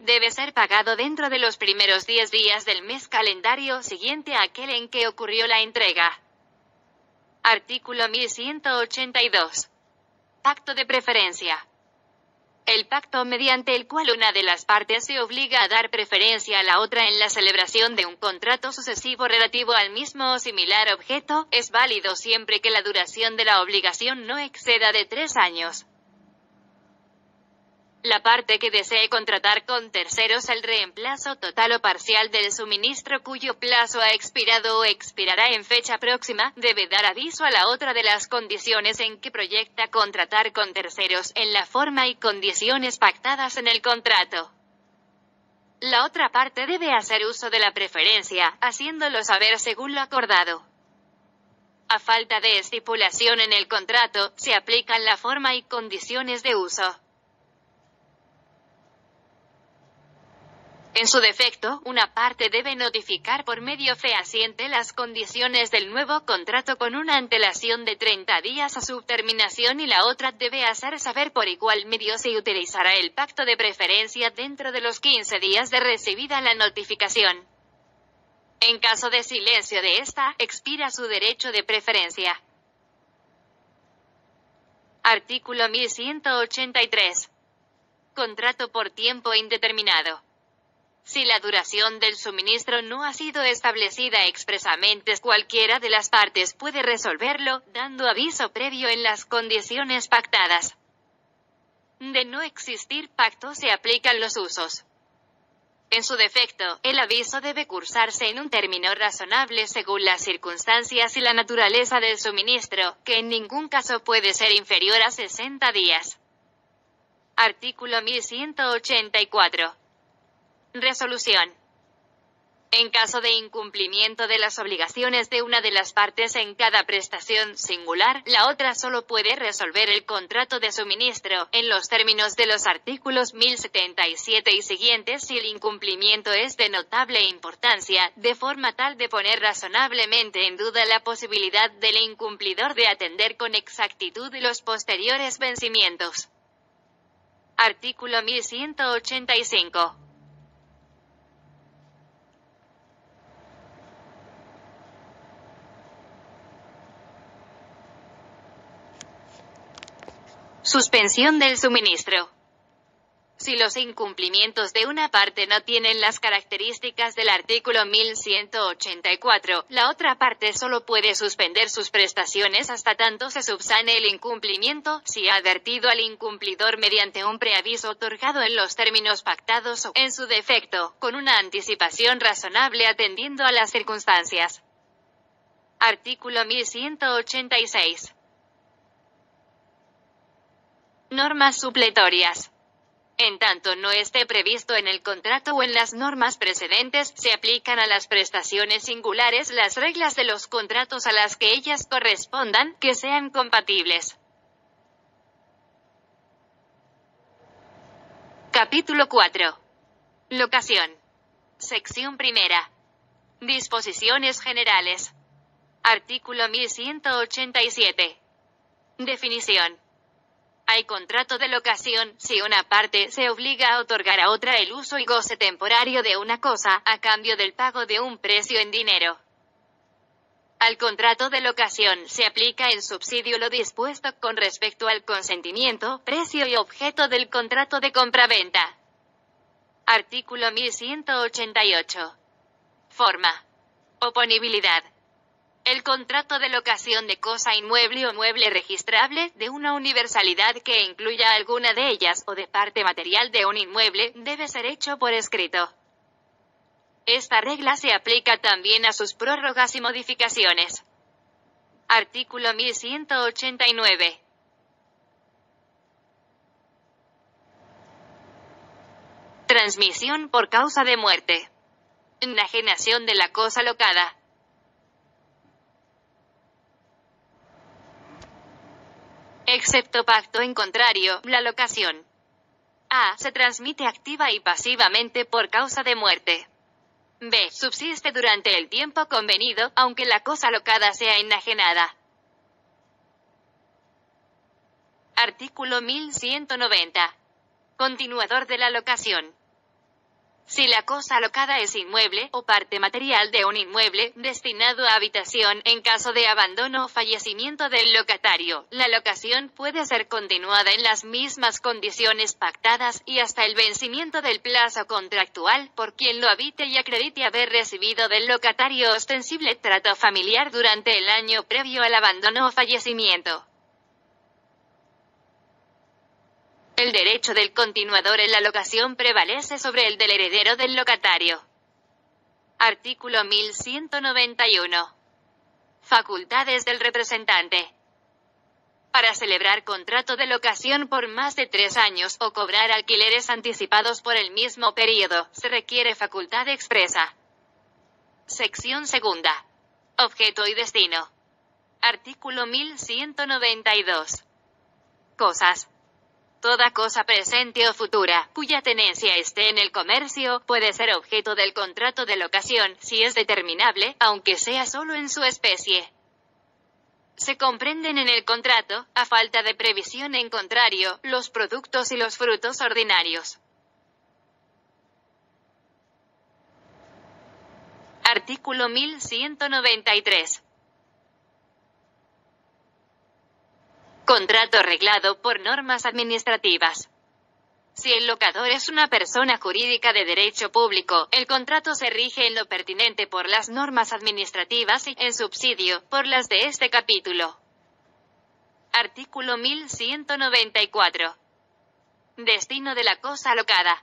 Debe ser pagado dentro de los primeros 10 días del mes calendario siguiente a aquel en que ocurrió la entrega. Artículo 1182. Pacto de preferencia. El pacto mediante el cual una de las partes se obliga a dar preferencia a la otra en la celebración de un contrato sucesivo relativo al mismo o similar objeto, es válido siempre que la duración de la obligación no exceda de tres años la parte que desee contratar con terceros el reemplazo total o parcial del suministro cuyo plazo ha expirado o expirará en fecha próxima, debe dar aviso a la otra de las condiciones en que proyecta contratar con terceros en la forma y condiciones pactadas en el contrato. La otra parte debe hacer uso de la preferencia, haciéndolo saber según lo acordado. A falta de estipulación en el contrato, se aplican la forma y condiciones de uso. En su defecto, una parte debe notificar por medio fehaciente las condiciones del nuevo contrato con una antelación de 30 días a su terminación y la otra debe hacer saber por igual medio si utilizará el pacto de preferencia dentro de los 15 días de recibida la notificación. En caso de silencio de esta, expira su derecho de preferencia. Artículo 1183. Contrato por tiempo indeterminado. Si la duración del suministro no ha sido establecida expresamente, cualquiera de las partes puede resolverlo, dando aviso previo en las condiciones pactadas. De no existir pacto se aplican los usos. En su defecto, el aviso debe cursarse en un término razonable según las circunstancias y la naturaleza del suministro, que en ningún caso puede ser inferior a 60 días. Artículo 1184. Resolución. En caso de incumplimiento de las obligaciones de una de las partes en cada prestación singular, la otra solo puede resolver el contrato de suministro, en los términos de los artículos 1077 y siguientes si el incumplimiento es de notable importancia, de forma tal de poner razonablemente en duda la posibilidad del incumplidor de atender con exactitud los posteriores vencimientos. Artículo 1185. Suspensión del suministro. Si los incumplimientos de una parte no tienen las características del artículo 1184, la otra parte solo puede suspender sus prestaciones hasta tanto se subsane el incumplimiento, si ha advertido al incumplidor mediante un preaviso otorgado en los términos pactados o, en su defecto, con una anticipación razonable atendiendo a las circunstancias. Artículo 1186. Normas supletorias. En tanto no esté previsto en el contrato o en las normas precedentes, se aplican a las prestaciones singulares las reglas de los contratos a las que ellas correspondan, que sean compatibles. Capítulo 4. Locación. Sección primera. Disposiciones generales. Artículo 1187. Definición. Hay contrato de locación, si una parte se obliga a otorgar a otra el uso y goce temporario de una cosa, a cambio del pago de un precio en dinero. Al contrato de locación se aplica en subsidio lo dispuesto con respecto al consentimiento, precio y objeto del contrato de compraventa. Artículo 1188. Forma. Oponibilidad. El contrato de locación de cosa inmueble o mueble registrable, de una universalidad que incluya alguna de ellas o de parte material de un inmueble, debe ser hecho por escrito. Esta regla se aplica también a sus prórrogas y modificaciones. Artículo 1189. Transmisión por causa de muerte. Enajenación de la cosa locada. Excepto pacto en contrario, la locación A. Se transmite activa y pasivamente por causa de muerte. B. Subsiste durante el tiempo convenido, aunque la cosa locada sea enajenada. Artículo 1190. Continuador de la locación. Si la cosa alocada es inmueble, o parte material de un inmueble, destinado a habitación, en caso de abandono o fallecimiento del locatario, la locación puede ser continuada en las mismas condiciones pactadas, y hasta el vencimiento del plazo contractual, por quien lo habite y acredite haber recibido del locatario ostensible trato familiar durante el año previo al abandono o fallecimiento. El derecho del continuador en la locación prevalece sobre el del heredero del locatario. Artículo 1191. Facultades del representante. Para celebrar contrato de locación por más de tres años o cobrar alquileres anticipados por el mismo periodo, se requiere facultad expresa. Sección segunda. Objeto y destino. Artículo 1192. Cosas, Toda cosa presente o futura, cuya tenencia esté en el comercio, puede ser objeto del contrato de locación, si es determinable, aunque sea solo en su especie. Se comprenden en el contrato, a falta de previsión en contrario, los productos y los frutos ordinarios. Artículo 1193. contrato reglado por normas administrativas. Si el locador es una persona jurídica de derecho público, el contrato se rige en lo pertinente por las normas administrativas y, en subsidio, por las de este capítulo. Artículo 1194. Destino de la cosa locada.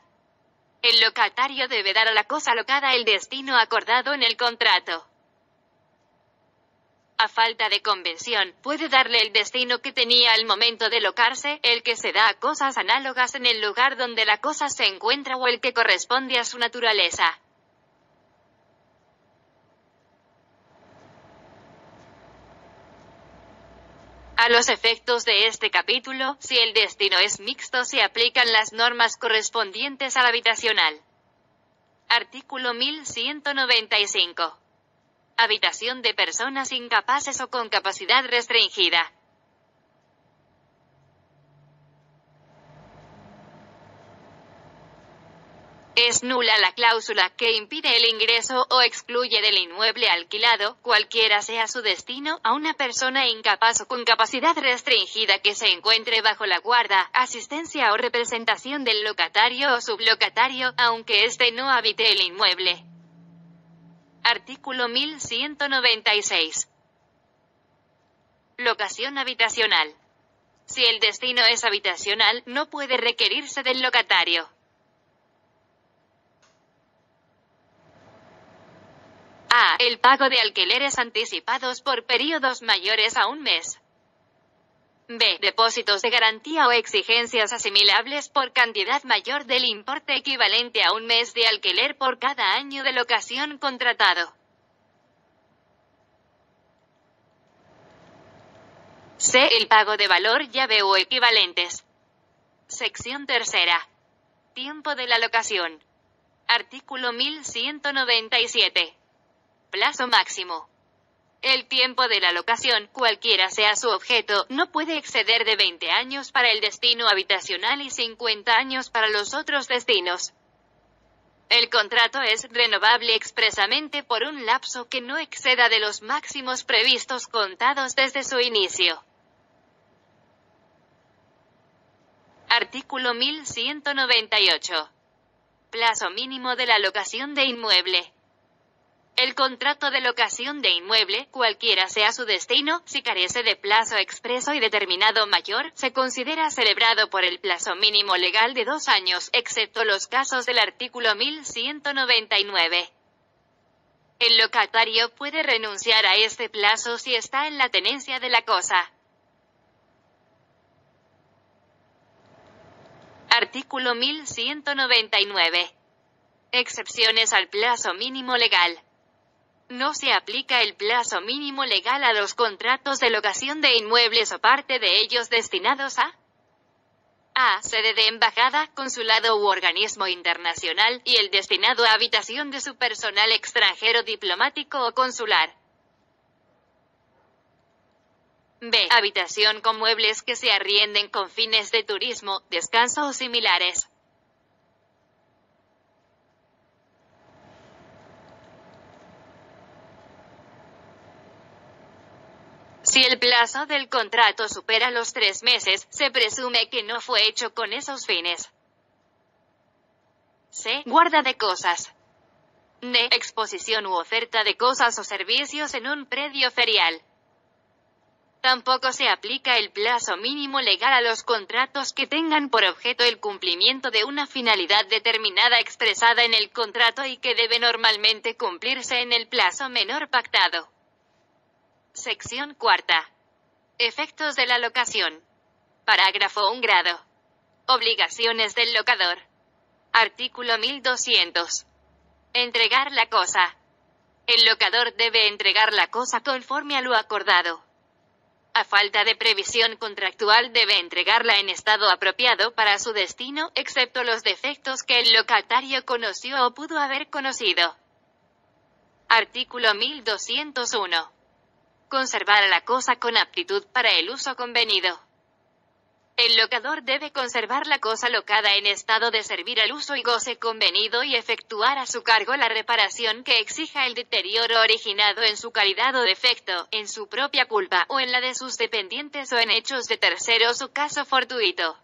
El locatario debe dar a la cosa locada el destino acordado en el contrato a falta de convención, puede darle el destino que tenía al momento de locarse, el que se da a cosas análogas en el lugar donde la cosa se encuentra o el que corresponde a su naturaleza. A los efectos de este capítulo, si el destino es mixto se aplican las normas correspondientes al habitacional. Artículo 1195 habitación de personas incapaces o con capacidad restringida. Es nula la cláusula que impide el ingreso o excluye del inmueble alquilado, cualquiera sea su destino, a una persona incapaz o con capacidad restringida que se encuentre bajo la guarda, asistencia o representación del locatario o sublocatario, aunque éste no habite el inmueble. Artículo 1196. Locación habitacional. Si el destino es habitacional, no puede requerirse del locatario. A. El pago de alquileres anticipados por periodos mayores a un mes. B. Depósitos de garantía o exigencias asimilables por cantidad mayor del importe equivalente a un mes de alquiler por cada año de locación contratado. C. El pago de valor llave o equivalentes. Sección tercera. Tiempo de la locación. Artículo 1197. Plazo máximo. El tiempo de la locación, cualquiera sea su objeto, no puede exceder de 20 años para el destino habitacional y 50 años para los otros destinos. El contrato es renovable expresamente por un lapso que no exceda de los máximos previstos contados desde su inicio. Artículo 1198. Plazo mínimo de la locación de inmueble. El contrato de locación de inmueble, cualquiera sea su destino, si carece de plazo expreso y determinado mayor, se considera celebrado por el plazo mínimo legal de dos años, excepto los casos del artículo 1199. El locatario puede renunciar a este plazo si está en la tenencia de la cosa. Artículo 1199. Excepciones al plazo mínimo legal. No se aplica el plazo mínimo legal a los contratos de locación de inmuebles o parte de ellos destinados a a. Sede de embajada, consulado u organismo internacional, y el destinado a habitación de su personal extranjero diplomático o consular. B. Habitación con muebles que se arrienden con fines de turismo, descanso o similares. Si el plazo del contrato supera los tres meses, se presume que no fue hecho con esos fines. C. Guarda de cosas. D. Exposición u oferta de cosas o servicios en un predio ferial. Tampoco se aplica el plazo mínimo legal a los contratos que tengan por objeto el cumplimiento de una finalidad determinada expresada en el contrato y que debe normalmente cumplirse en el plazo menor pactado. Sección cuarta. Efectos de la locación. Parágrafo 1 grado. Obligaciones del locador. Artículo 1200. Entregar la cosa. El locador debe entregar la cosa conforme a lo acordado. A falta de previsión contractual debe entregarla en estado apropiado para su destino, excepto los defectos que el locatario conoció o pudo haber conocido. Artículo 1201. Conservar la cosa con aptitud para el uso convenido. El locador debe conservar la cosa locada en estado de servir al uso y goce convenido y efectuar a su cargo la reparación que exija el deterioro originado en su calidad o defecto, en su propia culpa o en la de sus dependientes o en hechos de terceros o caso fortuito.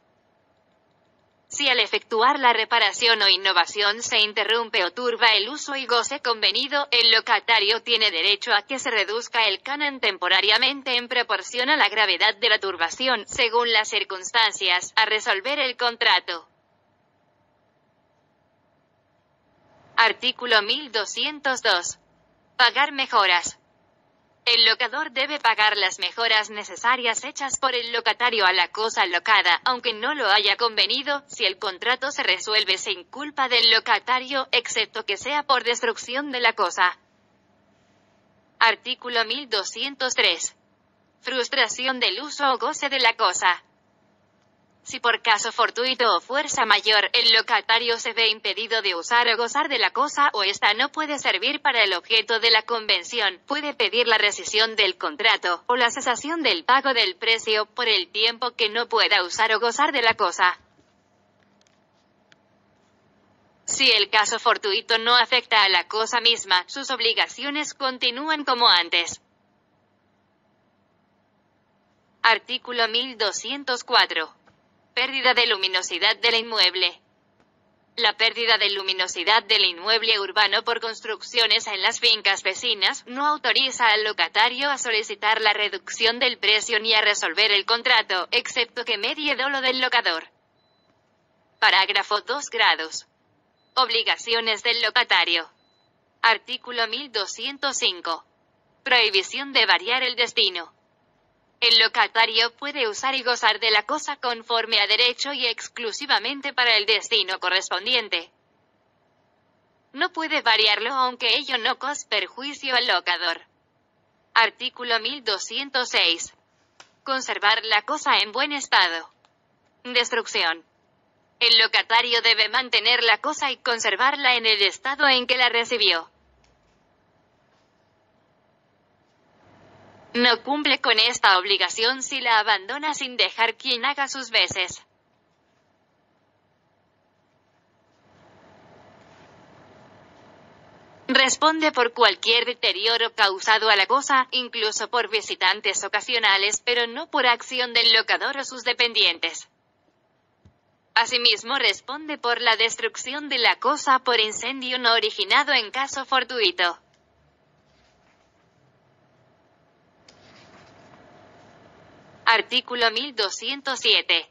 Si al efectuar la reparación o innovación se interrumpe o turba el uso y goce convenido, el locatario tiene derecho a que se reduzca el canon temporariamente en proporción a la gravedad de la turbación, según las circunstancias, a resolver el contrato. Artículo 1202. Pagar mejoras. El locador debe pagar las mejoras necesarias hechas por el locatario a la cosa locada, aunque no lo haya convenido, si el contrato se resuelve sin culpa del locatario, excepto que sea por destrucción de la cosa. Artículo 1203. Frustración del uso o goce de la cosa. Si por caso fortuito o fuerza mayor, el locatario se ve impedido de usar o gozar de la cosa o esta no puede servir para el objeto de la convención, puede pedir la rescisión del contrato o la cesación del pago del precio por el tiempo que no pueda usar o gozar de la cosa. Si el caso fortuito no afecta a la cosa misma, sus obligaciones continúan como antes. Artículo 1204. Pérdida de luminosidad del inmueble. La pérdida de luminosidad del inmueble urbano por construcciones en las fincas vecinas no autoriza al locatario a solicitar la reducción del precio ni a resolver el contrato, excepto que medie dolo del locador. Parágrafo 2 grados. Obligaciones del locatario. Artículo 1205. Prohibición de variar el destino. El locatario puede usar y gozar de la cosa conforme a derecho y exclusivamente para el destino correspondiente. No puede variarlo aunque ello no cause perjuicio al locador. Artículo 1206. Conservar la cosa en buen estado. Destrucción. El locatario debe mantener la cosa y conservarla en el estado en que la recibió. No cumple con esta obligación si la abandona sin dejar quien haga sus veces. Responde por cualquier deterioro causado a la cosa, incluso por visitantes ocasionales, pero no por acción del locador o sus dependientes. Asimismo, responde por la destrucción de la cosa por incendio no originado en caso fortuito. Artículo 1207.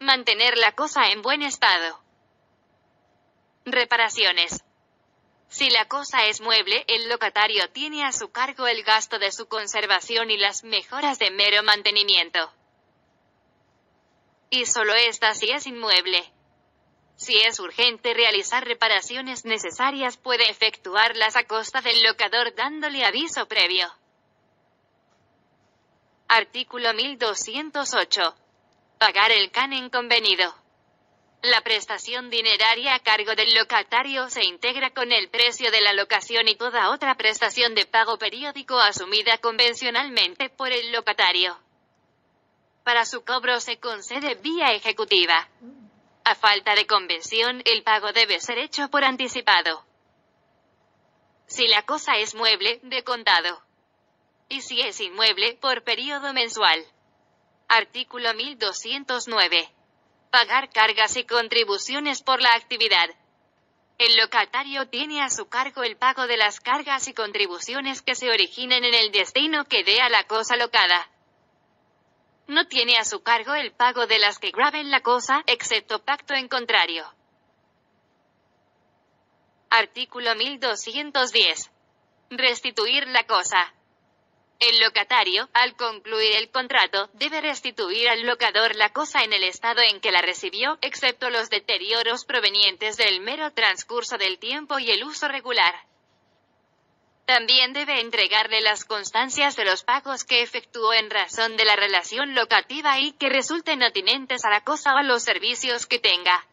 Mantener la cosa en buen estado. Reparaciones. Si la cosa es mueble, el locatario tiene a su cargo el gasto de su conservación y las mejoras de mero mantenimiento. Y solo esta si es inmueble. Si es urgente realizar reparaciones necesarias, puede efectuarlas a costa del locador dándole aviso previo. Artículo 1208. Pagar el en convenido. La prestación dineraria a cargo del locatario se integra con el precio de la locación y toda otra prestación de pago periódico asumida convencionalmente por el locatario. Para su cobro se concede vía ejecutiva. A falta de convención, el pago debe ser hecho por anticipado. Si la cosa es mueble, de contado y si es inmueble, por periodo mensual. Artículo 1209. Pagar cargas y contribuciones por la actividad. El locatario tiene a su cargo el pago de las cargas y contribuciones que se originen en el destino que dé a la cosa locada. No tiene a su cargo el pago de las que graben la cosa, excepto pacto en contrario. Artículo 1210. Restituir la cosa. El locatario, al concluir el contrato, debe restituir al locador la cosa en el estado en que la recibió, excepto los deterioros provenientes del mero transcurso del tiempo y el uso regular. También debe entregarle las constancias de los pagos que efectuó en razón de la relación locativa y que resulten atinentes a la cosa o a los servicios que tenga.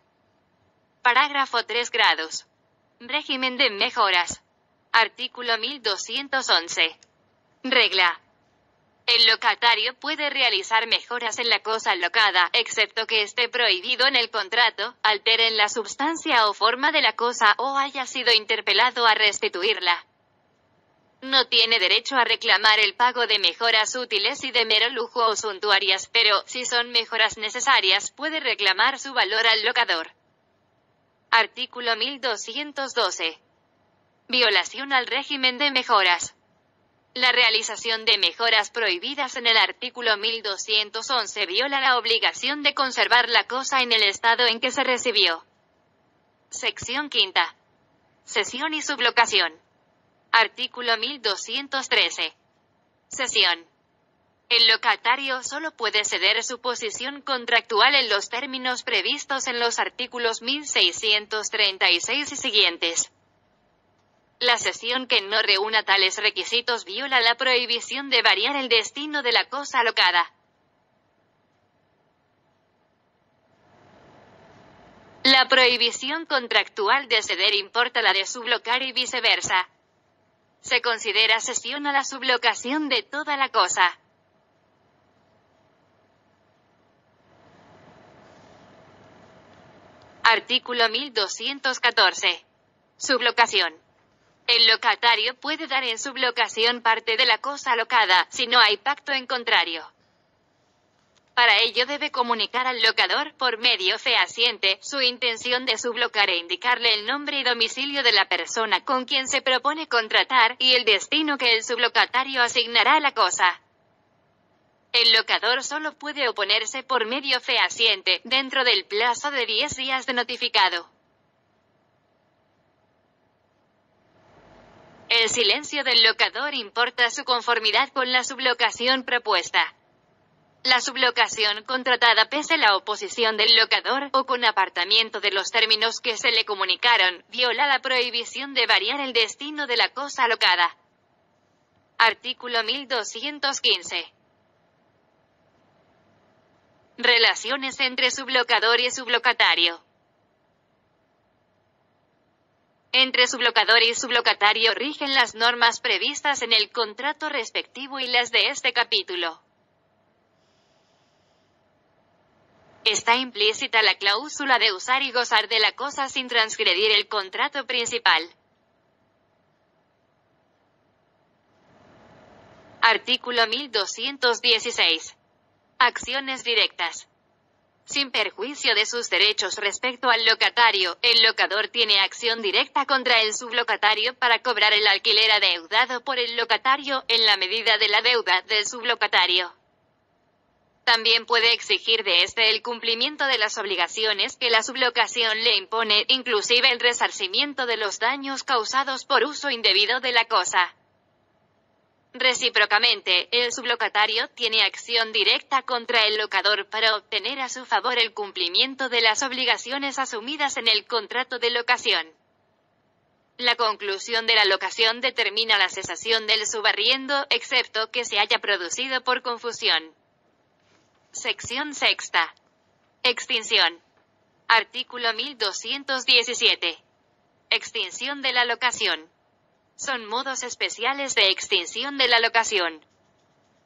Parágrafo 3 grados. Régimen de mejoras. Artículo 1211. Regla. El locatario puede realizar mejoras en la cosa alocada, excepto que esté prohibido en el contrato, alteren la sustancia o forma de la cosa o haya sido interpelado a restituirla. No tiene derecho a reclamar el pago de mejoras útiles y de mero lujo o suntuarias, pero, si son mejoras necesarias, puede reclamar su valor al locador. Artículo 1212. Violación al régimen de mejoras. La realización de mejoras prohibidas en el artículo 1211 viola la obligación de conservar la cosa en el estado en que se recibió. Sección quinta. Sesión y sublocación. Artículo 1213. Sesión. El locatario solo puede ceder su posición contractual en los términos previstos en los artículos 1636 y siguientes. La sesión que no reúna tales requisitos viola la prohibición de variar el destino de la cosa alocada. La prohibición contractual de ceder importa la de sublocar y viceversa. Se considera sesión a la sublocación de toda la cosa. Artículo 1214. Sublocación. El locatario puede dar en sublocación parte de la cosa alocada si no hay pacto en contrario. Para ello debe comunicar al locador, por medio fehaciente, su intención de sublocar e indicarle el nombre y domicilio de la persona con quien se propone contratar, y el destino que el sublocatario asignará a la cosa. El locador solo puede oponerse por medio fehaciente, dentro del plazo de 10 días de notificado. El silencio del locador importa su conformidad con la sublocación propuesta. La sublocación contratada pese a la oposición del locador o con apartamiento de los términos que se le comunicaron, viola la prohibición de variar el destino de la cosa alocada. Artículo 1215. Relaciones entre sublocador y sublocatario. Entre sublocador y sublocatario rigen las normas previstas en el contrato respectivo y las de este capítulo. Está implícita la cláusula de usar y gozar de la cosa sin transgredir el contrato principal. Artículo 1216. Acciones directas. Sin perjuicio de sus derechos respecto al locatario, el locador tiene acción directa contra el sublocatario para cobrar el alquiler adeudado por el locatario en la medida de la deuda del sublocatario. También puede exigir de éste el cumplimiento de las obligaciones que la sublocación le impone, inclusive el resarcimiento de los daños causados por uso indebido de la cosa. Recíprocamente, el sublocatario tiene acción directa contra el locador para obtener a su favor el cumplimiento de las obligaciones asumidas en el contrato de locación. La conclusión de la locación determina la cesación del subarriendo, excepto que se haya producido por confusión. Sección sexta. Extinción. Artículo 1217. Extinción de la locación. Son modos especiales de extinción de la locación.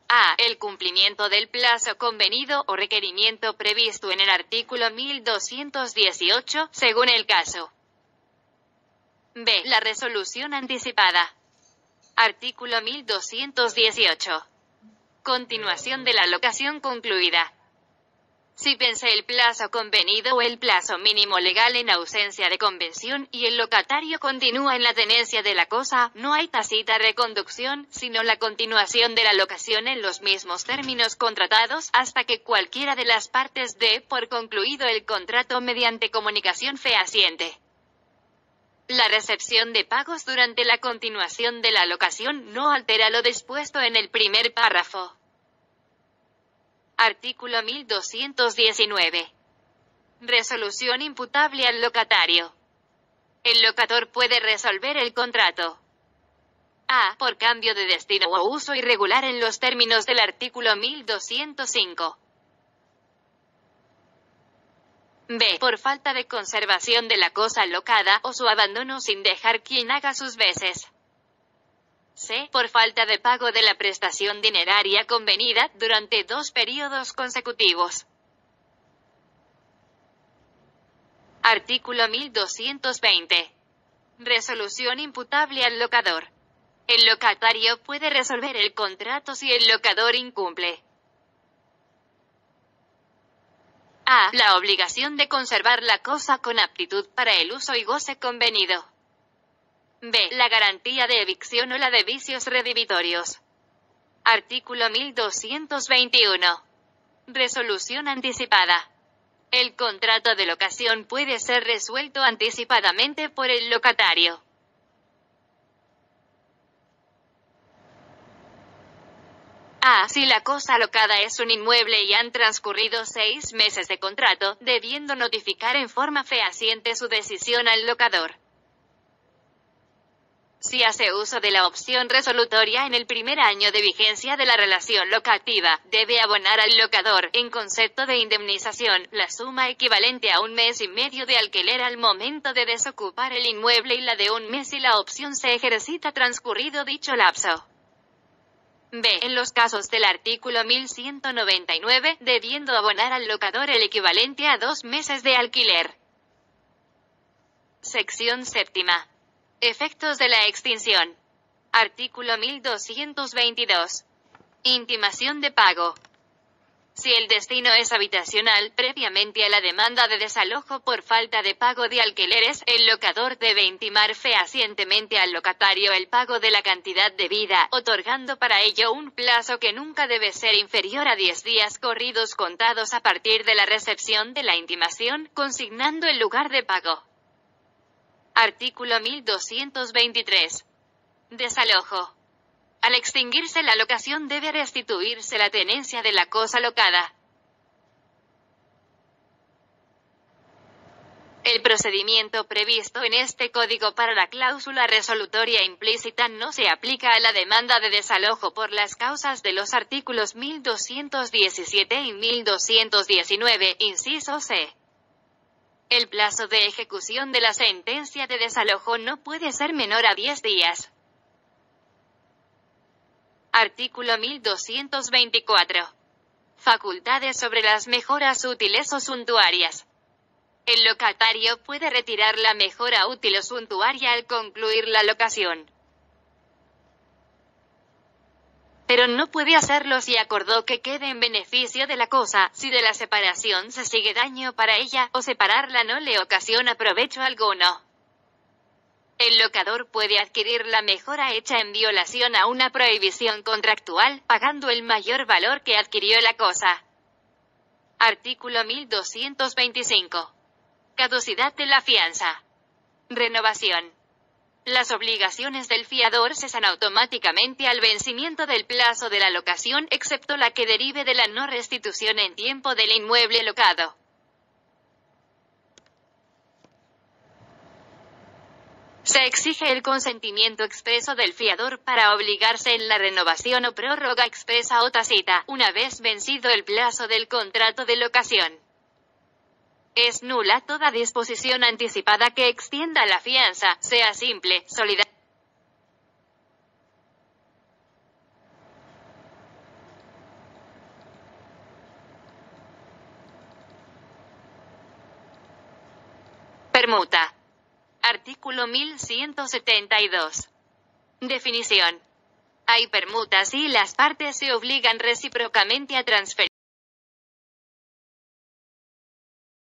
A. El cumplimiento del plazo convenido o requerimiento previsto en el artículo 1218, según el caso. B. La resolución anticipada. Artículo 1218. Continuación de la locación concluida. Si vence el plazo convenido o el plazo mínimo legal en ausencia de convención y el locatario continúa en la tenencia de la cosa, no hay tacita reconducción, sino la continuación de la locación en los mismos términos contratados hasta que cualquiera de las partes dé por concluido el contrato mediante comunicación fehaciente. La recepción de pagos durante la continuación de la locación no altera lo dispuesto en el primer párrafo. Artículo 1219. Resolución imputable al locatario. El locator puede resolver el contrato. A. Por cambio de destino o uso irregular en los términos del artículo 1205. B. Por falta de conservación de la cosa locada o su abandono sin dejar quien haga sus veces por falta de pago de la prestación dineraria convenida, durante dos periodos consecutivos. Artículo 1220. Resolución imputable al locador. El locatario puede resolver el contrato si el locador incumple. A. La obligación de conservar la cosa con aptitud para el uso y goce convenido. B. La garantía de evicción o la de vicios redivitorios. Artículo 1221. Resolución anticipada. El contrato de locación puede ser resuelto anticipadamente por el locatario. a. si la cosa alocada es un inmueble y han transcurrido seis meses de contrato, debiendo notificar en forma fehaciente su decisión al locador si hace uso de la opción resolutoria en el primer año de vigencia de la relación locativa, debe abonar al locador, en concepto de indemnización, la suma equivalente a un mes y medio de alquiler al momento de desocupar el inmueble y la de un mes si la opción se ejercita transcurrido dicho lapso. B. En los casos del artículo 1199, debiendo abonar al locador el equivalente a dos meses de alquiler. Sección séptima. Efectos de la extinción. Artículo 1222. Intimación de pago. Si el destino es habitacional, previamente a la demanda de desalojo por falta de pago de alquileres, el locador debe intimar fehacientemente al locatario el pago de la cantidad debida, otorgando para ello un plazo que nunca debe ser inferior a 10 días corridos contados a partir de la recepción de la intimación, consignando el lugar de pago. Artículo 1223. Desalojo. Al extinguirse la locación debe restituirse la tenencia de la cosa locada. El procedimiento previsto en este código para la cláusula resolutoria implícita no se aplica a la demanda de desalojo por las causas de los artículos 1217 y 1219, inciso C. El plazo de ejecución de la sentencia de desalojo no puede ser menor a 10 días. Artículo 1224. Facultades sobre las mejoras útiles o suntuarias. El locatario puede retirar la mejora útil o suntuaria al concluir la locación. pero no puede hacerlo si acordó que quede en beneficio de la cosa, si de la separación se sigue daño para ella, o separarla no le ocasiona provecho alguno. El locador puede adquirir la mejora hecha en violación a una prohibición contractual, pagando el mayor valor que adquirió la cosa. Artículo 1225. Caducidad de la fianza. Renovación. Las obligaciones del fiador cesan automáticamente al vencimiento del plazo de la locación, excepto la que derive de la no restitución en tiempo del inmueble locado. Se exige el consentimiento expreso del fiador para obligarse en la renovación o prórroga expresa o tacita, una vez vencido el plazo del contrato de locación. Es nula toda disposición anticipada que extienda la fianza, sea simple, solidaria. Permuta. Artículo 1172. Definición. Hay permutas y las partes se obligan recíprocamente a transferir